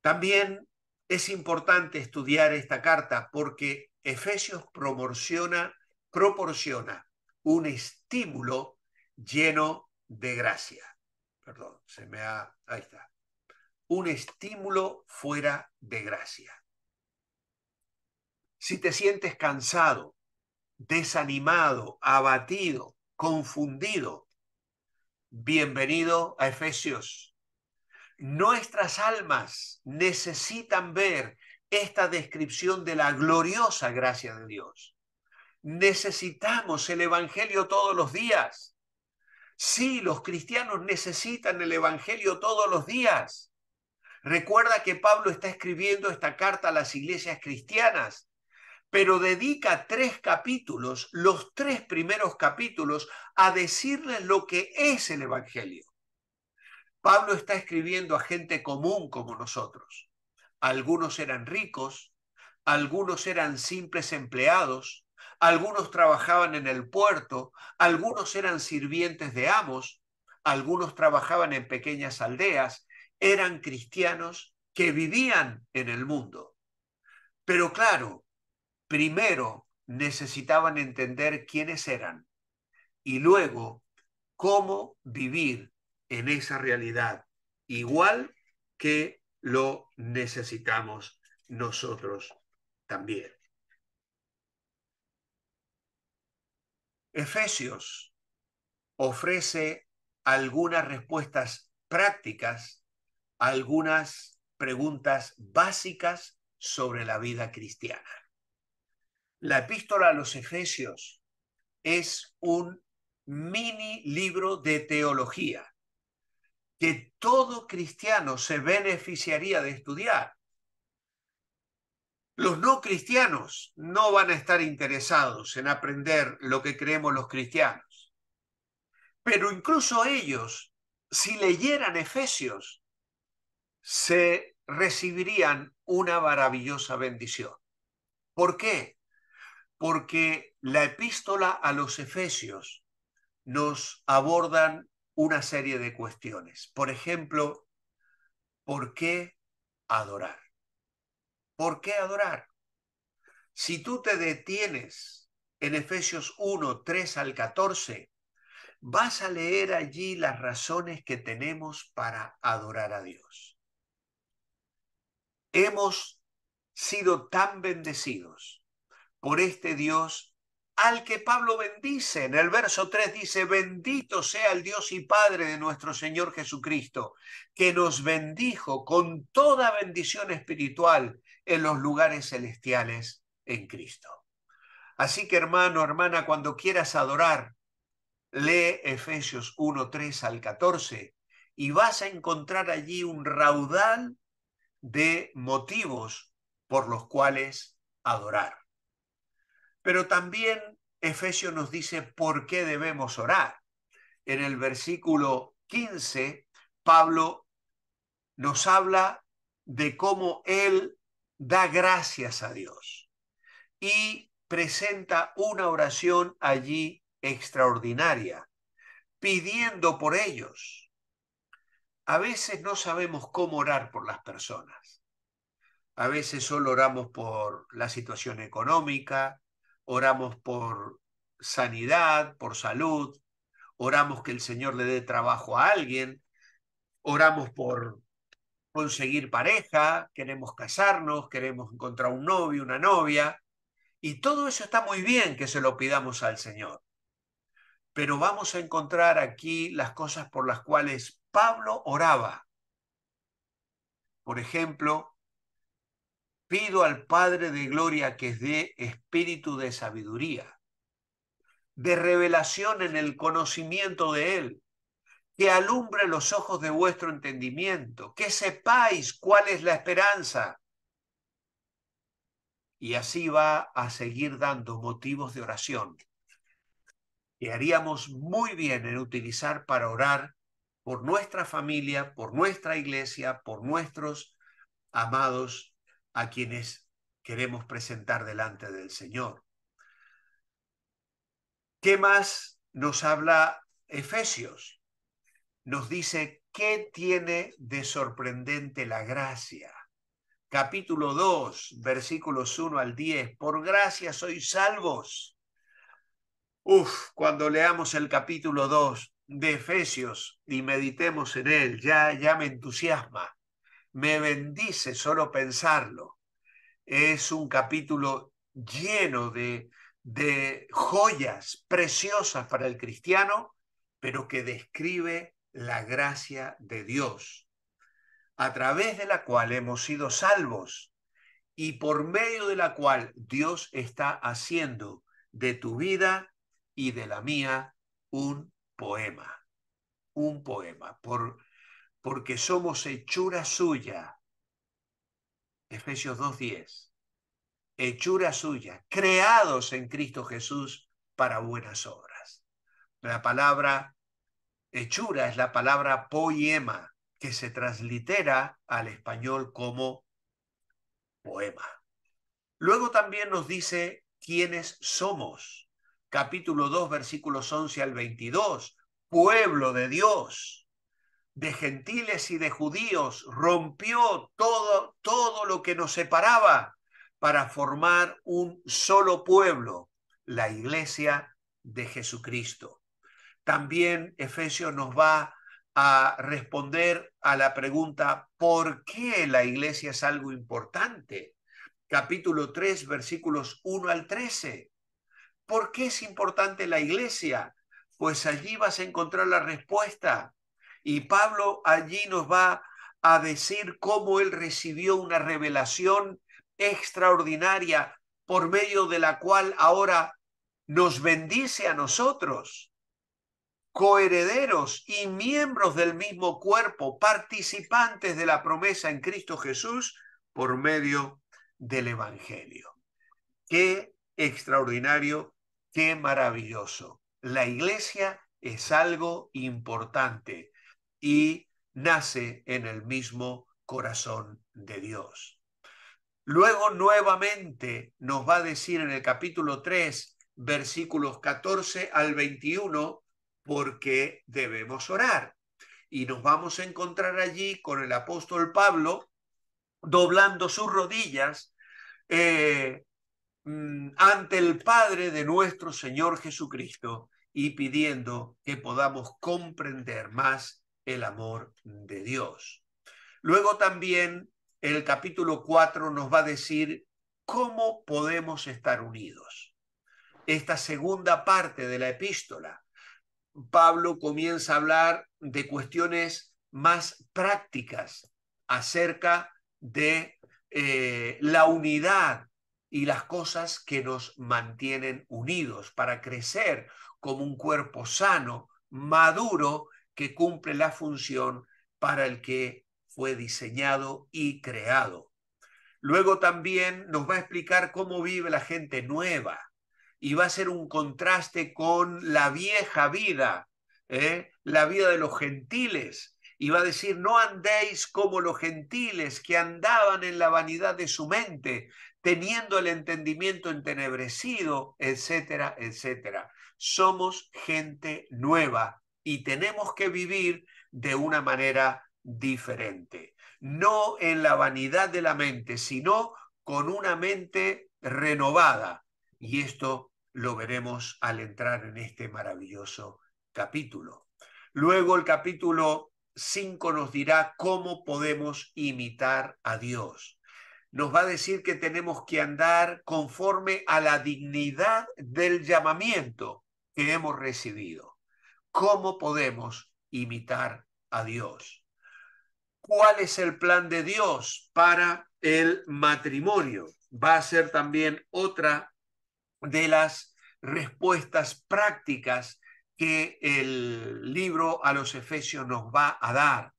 También es importante estudiar esta carta porque Efesios proporciona, proporciona un estímulo lleno de gracia. Perdón, se me ha... Ahí está. Un estímulo fuera de gracia. Si te sientes cansado, desanimado, abatido, confundido. Bienvenido a Efesios. Nuestras almas necesitan ver esta descripción de la gloriosa gracia de Dios. Necesitamos el Evangelio todos los días. Sí, los cristianos necesitan el Evangelio todos los días. Recuerda que Pablo está escribiendo esta carta a las iglesias cristianas pero dedica tres capítulos, los tres primeros capítulos, a decirles lo que es el Evangelio. Pablo está escribiendo a gente común como nosotros. Algunos eran ricos, algunos eran simples empleados, algunos trabajaban en el puerto, algunos eran sirvientes de amos, algunos trabajaban en pequeñas aldeas, eran cristianos que vivían en el mundo. Pero claro, primero necesitaban entender quiénes eran y luego cómo vivir en esa realidad, igual que lo necesitamos nosotros también. Efesios ofrece algunas respuestas prácticas, algunas preguntas básicas sobre la vida cristiana. La epístola a los Efesios es un mini libro de teología que todo cristiano se beneficiaría de estudiar. Los no cristianos no van a estar interesados en aprender lo que creemos los cristianos. Pero incluso ellos, si leyeran Efesios, se recibirían una maravillosa bendición. ¿Por qué? porque la epístola a los Efesios nos abordan una serie de cuestiones. Por ejemplo, ¿por qué adorar? ¿Por qué adorar? Si tú te detienes en Efesios 1, 3 al 14, vas a leer allí las razones que tenemos para adorar a Dios. Hemos sido tan bendecidos por este Dios al que Pablo bendice. En el verso 3 dice, bendito sea el Dios y Padre de nuestro Señor Jesucristo, que nos bendijo con toda bendición espiritual en los lugares celestiales en Cristo. Así que hermano, hermana, cuando quieras adorar, lee Efesios 1, 3 al 14 y vas a encontrar allí un raudal de motivos por los cuales adorar. Pero también Efesios nos dice por qué debemos orar. En el versículo 15, Pablo nos habla de cómo él da gracias a Dios y presenta una oración allí extraordinaria, pidiendo por ellos. A veces no sabemos cómo orar por las personas. A veces solo oramos por la situación económica, oramos por sanidad, por salud, oramos que el Señor le dé trabajo a alguien, oramos por conseguir pareja, queremos casarnos, queremos encontrar un novio, una novia, y todo eso está muy bien que se lo pidamos al Señor. Pero vamos a encontrar aquí las cosas por las cuales Pablo oraba. Por ejemplo, pido al Padre de Gloria que dé espíritu de sabiduría, de revelación en el conocimiento de Él, que alumbre los ojos de vuestro entendimiento, que sepáis cuál es la esperanza. Y así va a seguir dando motivos de oración que haríamos muy bien en utilizar para orar por nuestra familia, por nuestra iglesia, por nuestros amados a quienes queremos presentar delante del Señor. ¿Qué más nos habla Efesios? Nos dice, ¿qué tiene de sorprendente la gracia? Capítulo 2, versículos 1 al 10, por gracia sois salvos. Uf, cuando leamos el capítulo 2 de Efesios y meditemos en él, ya, ya me entusiasma me bendice solo pensarlo. Es un capítulo lleno de, de joyas preciosas para el cristiano, pero que describe la gracia de Dios, a través de la cual hemos sido salvos y por medio de la cual Dios está haciendo de tu vida y de la mía un poema, un poema, por porque somos hechura suya. Efesios 2.10. Hechura suya, creados en Cristo Jesús para buenas obras. La palabra hechura es la palabra poema, que se translitera al español como poema. Luego también nos dice quiénes somos. Capítulo 2, versículos 11 al 22. Pueblo de Dios de gentiles y de judíos, rompió todo, todo lo que nos separaba para formar un solo pueblo, la iglesia de Jesucristo. También Efesios nos va a responder a la pregunta, ¿por qué la iglesia es algo importante? Capítulo 3, versículos 1 al 13. ¿Por qué es importante la iglesia? Pues allí vas a encontrar la respuesta y Pablo allí nos va a decir cómo él recibió una revelación extraordinaria por medio de la cual ahora nos bendice a nosotros, coherederos y miembros del mismo cuerpo, participantes de la promesa en Cristo Jesús por medio del Evangelio. Qué extraordinario, qué maravilloso. La iglesia es algo importante y nace en el mismo corazón de Dios. Luego nuevamente nos va a decir en el capítulo 3, versículos 14 al 21, qué debemos orar. Y nos vamos a encontrar allí con el apóstol Pablo doblando sus rodillas eh, mm, ante el Padre de nuestro Señor Jesucristo y pidiendo que podamos comprender más el amor de Dios. Luego también el capítulo 4 nos va a decir cómo podemos estar unidos. Esta segunda parte de la epístola, Pablo comienza a hablar de cuestiones más prácticas acerca de eh, la unidad y las cosas que nos mantienen unidos para crecer como un cuerpo sano, maduro que cumple la función para el que fue diseñado y creado. Luego también nos va a explicar cómo vive la gente nueva y va a ser un contraste con la vieja vida, ¿eh? la vida de los gentiles. Y va a decir, no andéis como los gentiles que andaban en la vanidad de su mente, teniendo el entendimiento entenebrecido, etcétera, etcétera. Somos gente nueva, y tenemos que vivir de una manera diferente. No en la vanidad de la mente, sino con una mente renovada. Y esto lo veremos al entrar en este maravilloso capítulo. Luego el capítulo 5 nos dirá cómo podemos imitar a Dios. Nos va a decir que tenemos que andar conforme a la dignidad del llamamiento que hemos recibido. ¿Cómo podemos imitar a Dios? ¿Cuál es el plan de Dios para el matrimonio? Va a ser también otra de las respuestas prácticas que el libro a los Efesios nos va a dar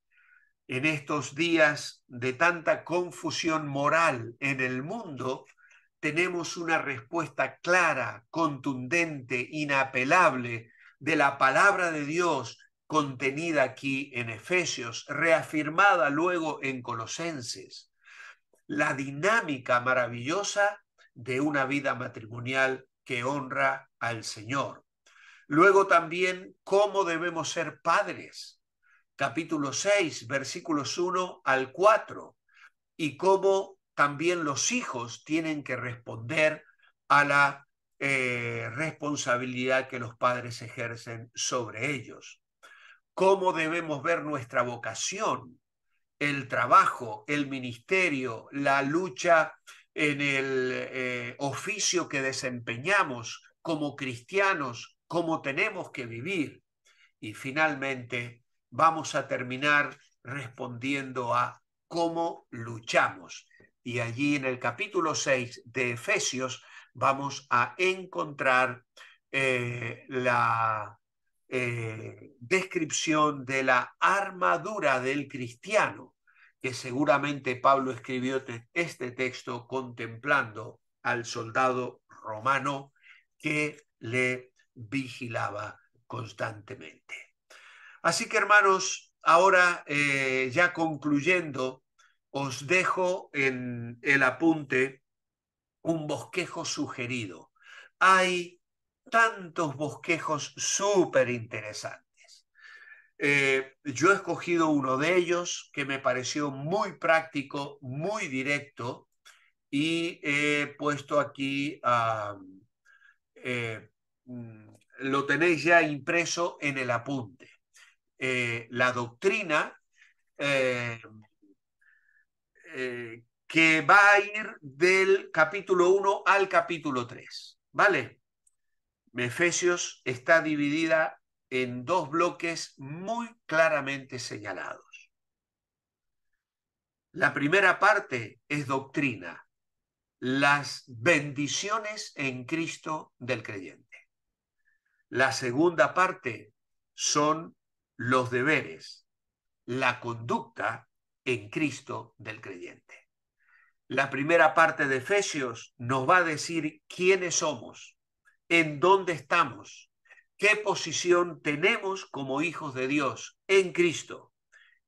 en estos días de tanta confusión moral en el mundo, tenemos una respuesta clara, contundente, inapelable de la palabra de Dios contenida aquí en Efesios, reafirmada luego en Colosenses, la dinámica maravillosa de una vida matrimonial que honra al Señor. Luego también cómo debemos ser padres, capítulo 6, versículos 1 al 4, y cómo también los hijos tienen que responder a la eh, responsabilidad que los padres ejercen sobre ellos. Cómo debemos ver nuestra vocación, el trabajo, el ministerio, la lucha en el eh, oficio que desempeñamos como cristianos, cómo tenemos que vivir. Y finalmente vamos a terminar respondiendo a cómo luchamos. Y allí en el capítulo 6 de Efesios vamos a encontrar eh, la eh, descripción de la armadura del cristiano, que seguramente Pablo escribió este texto contemplando al soldado romano que le vigilaba constantemente. Así que hermanos, ahora eh, ya concluyendo, os dejo en el apunte un bosquejo sugerido. Hay tantos bosquejos súper interesantes. Eh, yo he escogido uno de ellos que me pareció muy práctico, muy directo, y he puesto aquí, eh, mm, lo tenéis ya impreso en el apunte. Eh, la doctrina que va a ir del capítulo 1 al capítulo 3. ¿Vale? Efesios está dividida en dos bloques muy claramente señalados. La primera parte es doctrina, las bendiciones en Cristo del creyente. La segunda parte son los deberes, la conducta en Cristo del creyente la primera parte de Efesios nos va a decir quiénes somos, en dónde estamos, qué posición tenemos como hijos de Dios en Cristo.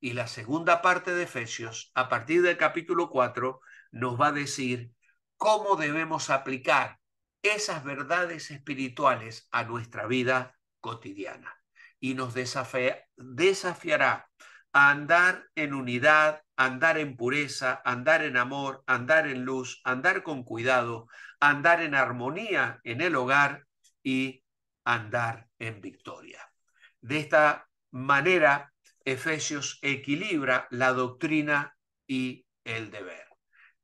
Y la segunda parte de Efesios, a partir del capítulo 4, nos va a decir cómo debemos aplicar esas verdades espirituales a nuestra vida cotidiana. Y nos desafiará andar en unidad, andar en pureza, andar en amor, andar en luz, andar con cuidado, andar en armonía en el hogar y andar en victoria. De esta manera, Efesios equilibra la doctrina y el deber.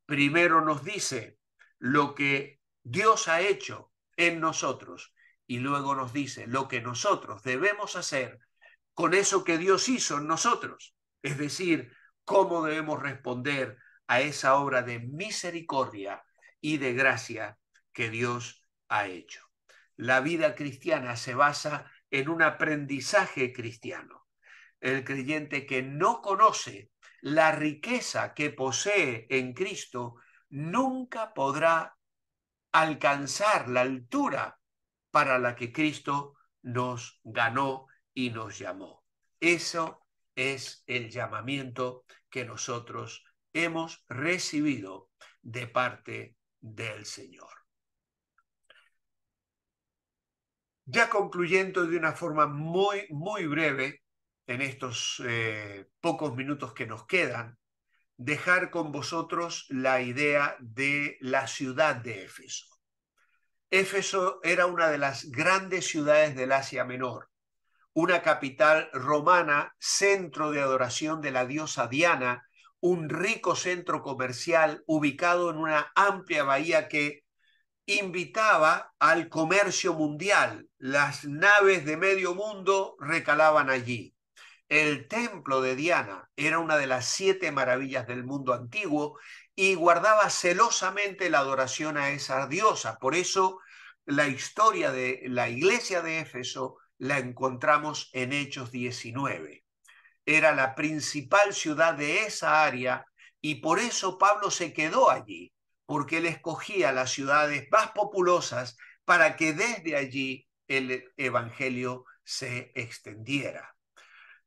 Primero nos dice lo que Dios ha hecho en nosotros y luego nos dice lo que nosotros debemos hacer con eso que Dios hizo en nosotros, es decir, cómo debemos responder a esa obra de misericordia y de gracia que Dios ha hecho. La vida cristiana se basa en un aprendizaje cristiano. El creyente que no conoce la riqueza que posee en Cristo nunca podrá alcanzar la altura para la que Cristo nos ganó y nos llamó. Eso es el llamamiento que nosotros hemos recibido de parte del Señor. Ya concluyendo de una forma muy, muy breve, en estos eh, pocos minutos que nos quedan, dejar con vosotros la idea de la ciudad de Éfeso. Éfeso era una de las grandes ciudades del Asia Menor una capital romana, centro de adoración de la diosa Diana, un rico centro comercial ubicado en una amplia bahía que invitaba al comercio mundial. Las naves de medio mundo recalaban allí. El templo de Diana era una de las siete maravillas del mundo antiguo y guardaba celosamente la adoración a esa diosa. Por eso la historia de la iglesia de Éfeso la encontramos en Hechos 19. Era la principal ciudad de esa área y por eso Pablo se quedó allí, porque él escogía las ciudades más populosas para que desde allí el Evangelio se extendiera.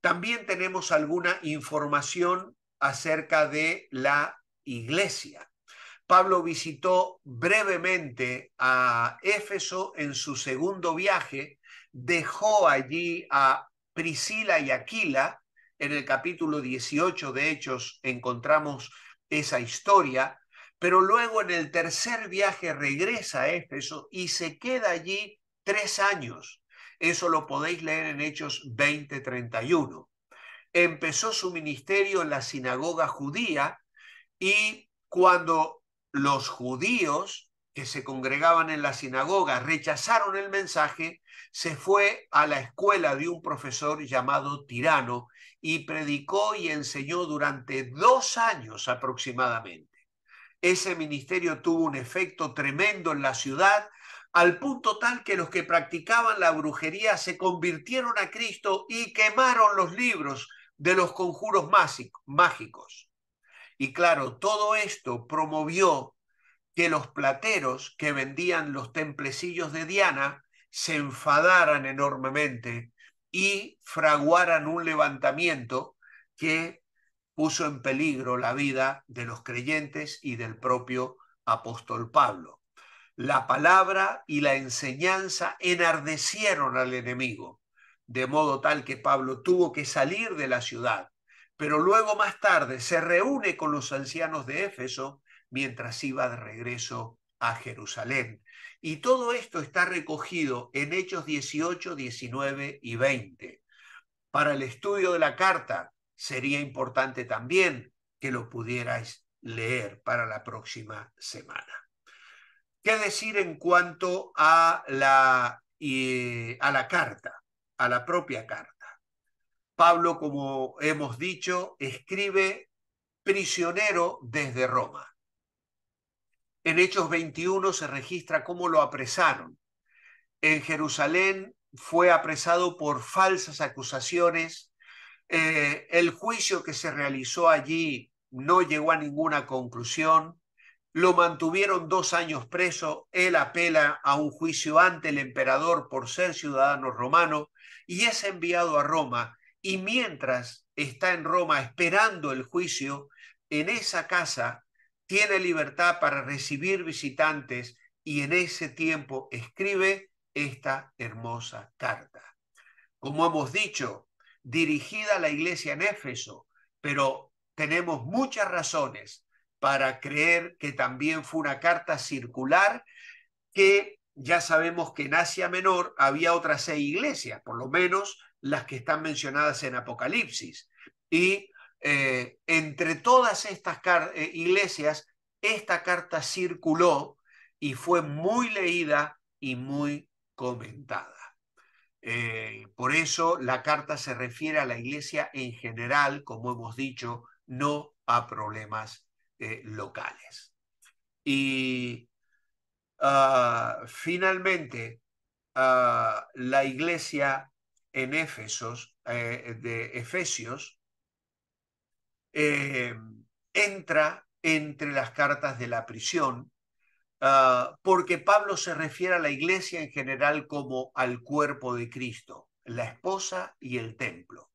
También tenemos alguna información acerca de la iglesia. Pablo visitó brevemente a Éfeso en su segundo viaje dejó allí a Priscila y Aquila. En el capítulo 18 de Hechos encontramos esa historia, pero luego en el tercer viaje regresa a Éfeso y se queda allí tres años. Eso lo podéis leer en Hechos 20:31. Empezó su ministerio en la sinagoga judía y cuando los judíos que se congregaban en la sinagoga rechazaron el mensaje, se fue a la escuela de un profesor llamado Tirano y predicó y enseñó durante dos años aproximadamente. Ese ministerio tuvo un efecto tremendo en la ciudad, al punto tal que los que practicaban la brujería se convirtieron a Cristo y quemaron los libros de los conjuros mágicos. Y claro, todo esto promovió que los plateros que vendían los templecillos de Diana se enfadaran enormemente y fraguaran un levantamiento que puso en peligro la vida de los creyentes y del propio apóstol Pablo. La palabra y la enseñanza enardecieron al enemigo, de modo tal que Pablo tuvo que salir de la ciudad, pero luego más tarde se reúne con los ancianos de Éfeso mientras iba de regreso a Jerusalén. Y todo esto está recogido en Hechos 18, 19 y 20. Para el estudio de la carta sería importante también que lo pudierais leer para la próxima semana. ¿Qué decir en cuanto a la, eh, a la carta, a la propia carta? Pablo, como hemos dicho, escribe prisionero desde Roma. En Hechos 21 se registra cómo lo apresaron. En Jerusalén fue apresado por falsas acusaciones. Eh, el juicio que se realizó allí no llegó a ninguna conclusión. Lo mantuvieron dos años preso. Él apela a un juicio ante el emperador por ser ciudadano romano y es enviado a Roma. Y mientras está en Roma esperando el juicio, en esa casa tiene libertad para recibir visitantes y en ese tiempo escribe esta hermosa carta. Como hemos dicho, dirigida a la iglesia en Éfeso, pero tenemos muchas razones para creer que también fue una carta circular que ya sabemos que en Asia Menor había otras seis iglesias, por lo menos las que están mencionadas en Apocalipsis. Y eh, entre todas estas eh, iglesias, esta carta circuló y fue muy leída y muy comentada. Eh, por eso la carta se refiere a la iglesia en general, como hemos dicho, no a problemas locales. Y ah, finalmente, ah, la iglesia en Éfesos, de Efesios, eh, entra entre las cartas de la prisión, ah, porque Pablo se refiere a la iglesia en general como al cuerpo de Cristo, la esposa y el templo.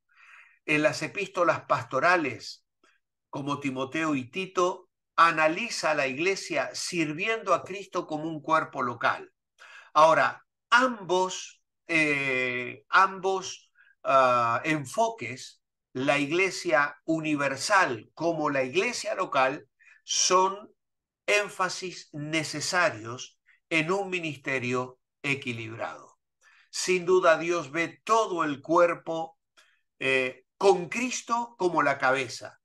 En las epístolas pastorales, como Timoteo y Tito, analiza la iglesia sirviendo a Cristo como un cuerpo local. Ahora, ambos, eh, ambos ah, enfoques la iglesia universal como la iglesia local son énfasis necesarios en un ministerio equilibrado. Sin duda Dios ve todo el cuerpo eh, con Cristo como la cabeza,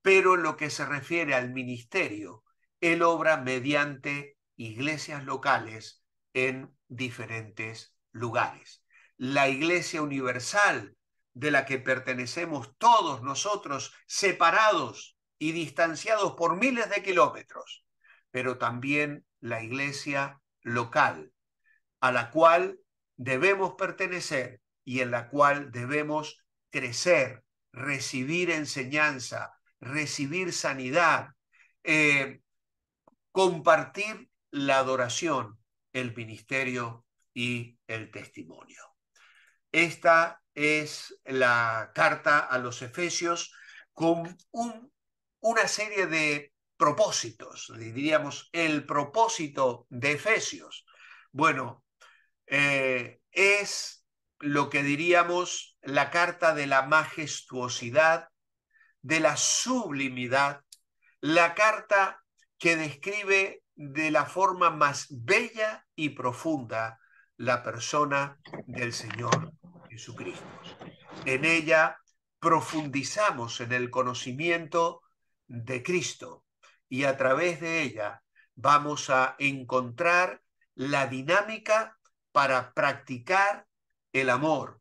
pero en lo que se refiere al ministerio, Él obra mediante iglesias locales en diferentes lugares. La iglesia universal de la que pertenecemos todos nosotros, separados y distanciados por miles de kilómetros, pero también la iglesia local, a la cual debemos pertenecer y en la cual debemos crecer, recibir enseñanza, recibir sanidad, eh, compartir la adoración, el ministerio y el testimonio. Esta es la carta a los Efesios con una serie de propósitos, diríamos el propósito de Efesios. Bueno, eh, es lo que diríamos la carta de la majestuosidad, de la sublimidad, la carta que describe de la forma más bella y profunda la persona del Señor en ella profundizamos en el conocimiento de Cristo y a través de ella vamos a encontrar la dinámica para practicar el amor,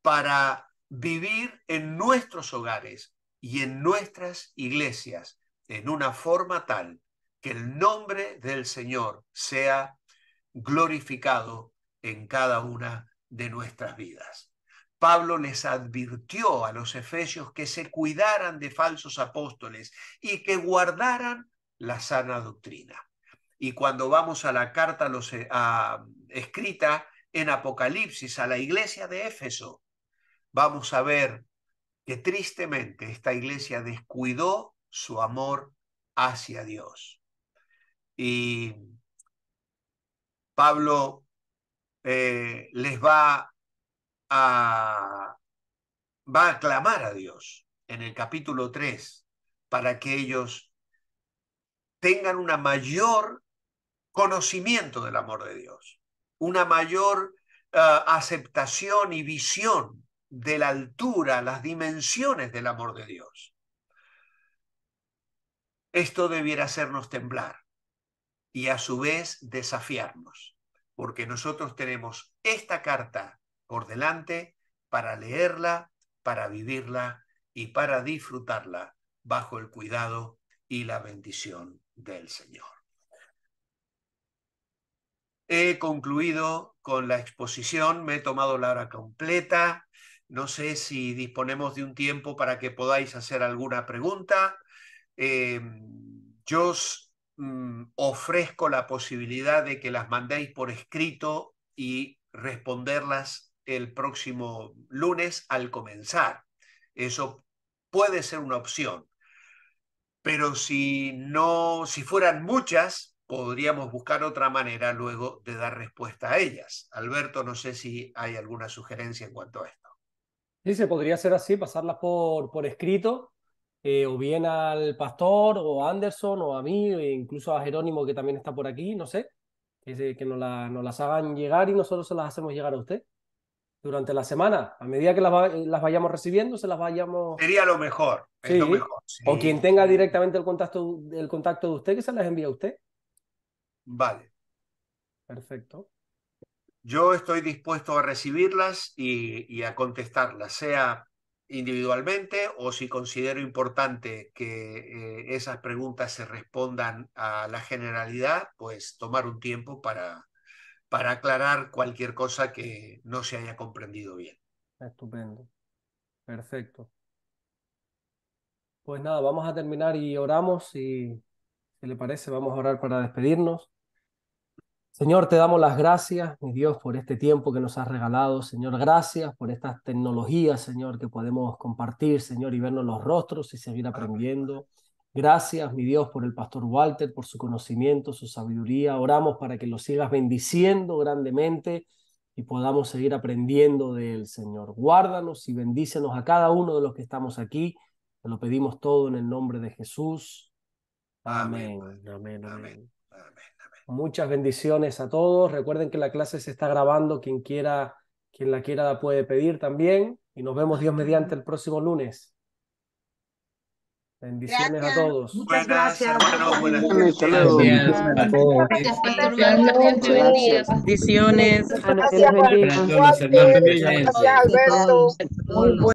para vivir en nuestros hogares y en nuestras iglesias en una forma tal que el nombre del Señor sea glorificado en cada una de nuestras vidas. Pablo les advirtió a los efesios que se cuidaran de falsos apóstoles y que guardaran la sana doctrina. Y cuando vamos a la carta eh, escrita en Apocalipsis a la iglesia de Éfeso, vamos a ver que tristemente esta iglesia descuidó su amor hacia Dios. Y Pablo eh, les va a, va a clamar a Dios en el capítulo 3 para que ellos tengan una mayor conocimiento del amor de Dios, una mayor eh, aceptación y visión de la altura, las dimensiones del amor de Dios. Esto debiera hacernos temblar y a su vez desafiarnos, porque nosotros tenemos esta carta por delante para leerla, para vivirla y para disfrutarla bajo el cuidado y la bendición del Señor. He concluido con la exposición, me he tomado la hora completa. No sé si disponemos de un tiempo para que podáis hacer alguna pregunta. Em, yo os mm, ofrezco la posibilidad de que las mandéis por escrito y responderlas el próximo lunes al comenzar. Eso puede ser una opción. Pero si no, si fueran muchas, podríamos buscar otra manera luego de dar respuesta a ellas. Alberto, no sé si hay alguna sugerencia en cuanto a esto. Sí, se podría hacer así, pasarlas por, por escrito, eh, o bien al pastor, o a Anderson, o a mí, e incluso a Jerónimo, que también está por aquí, no sé, que, que nos, la, nos las hagan llegar y nosotros se las hacemos llegar a usted durante la semana. A medida que las, vayamos recibiendo, se las vayamos... Sería lo mejor. mejor O quien tenga directamente el contacto, el contacto de usted, que se las envíe a usted. Vale. Perfecto. Yo estoy dispuesto a recibirlas y, a contestarlas, sea individualmente o si considero importante que eh, esas preguntas se respondan a la generalidad, pues tomar un tiempo para, para aclarar cualquier cosa que no se haya comprendido bien. Estupendo. Perfecto. Pues nada, vamos a terminar y oramos y si le parece vamos a orar para despedirnos. Señor, te damos las gracias, mi Dios, por este tiempo que nos has regalado. Señor, gracias por estas tecnologías, Señor, que podemos compartir, Señor, y vernos los rostros y seguir aprendiendo. Gracias, mi Dios, por el pastor Walter, por su conocimiento, su sabiduría. Oramos para que lo sigas bendiciendo grandemente y podamos seguir aprendiendo del Señor. Guárdanos y bendícenos a cada uno de los que estamos aquí. Te lo pedimos todo en el nombre de Jesús. Amén. Amén. Amén. Muchas bendiciones a todos. Recuerden que la clase se está grabando. Quien quiera, quien la quiera la puede pedir también. Y nos vemos Dios mediante el próximo lunes. Bendiciones a todos. Muchas gracias. buenas noches. Bendiciones. Gracias, Alberto.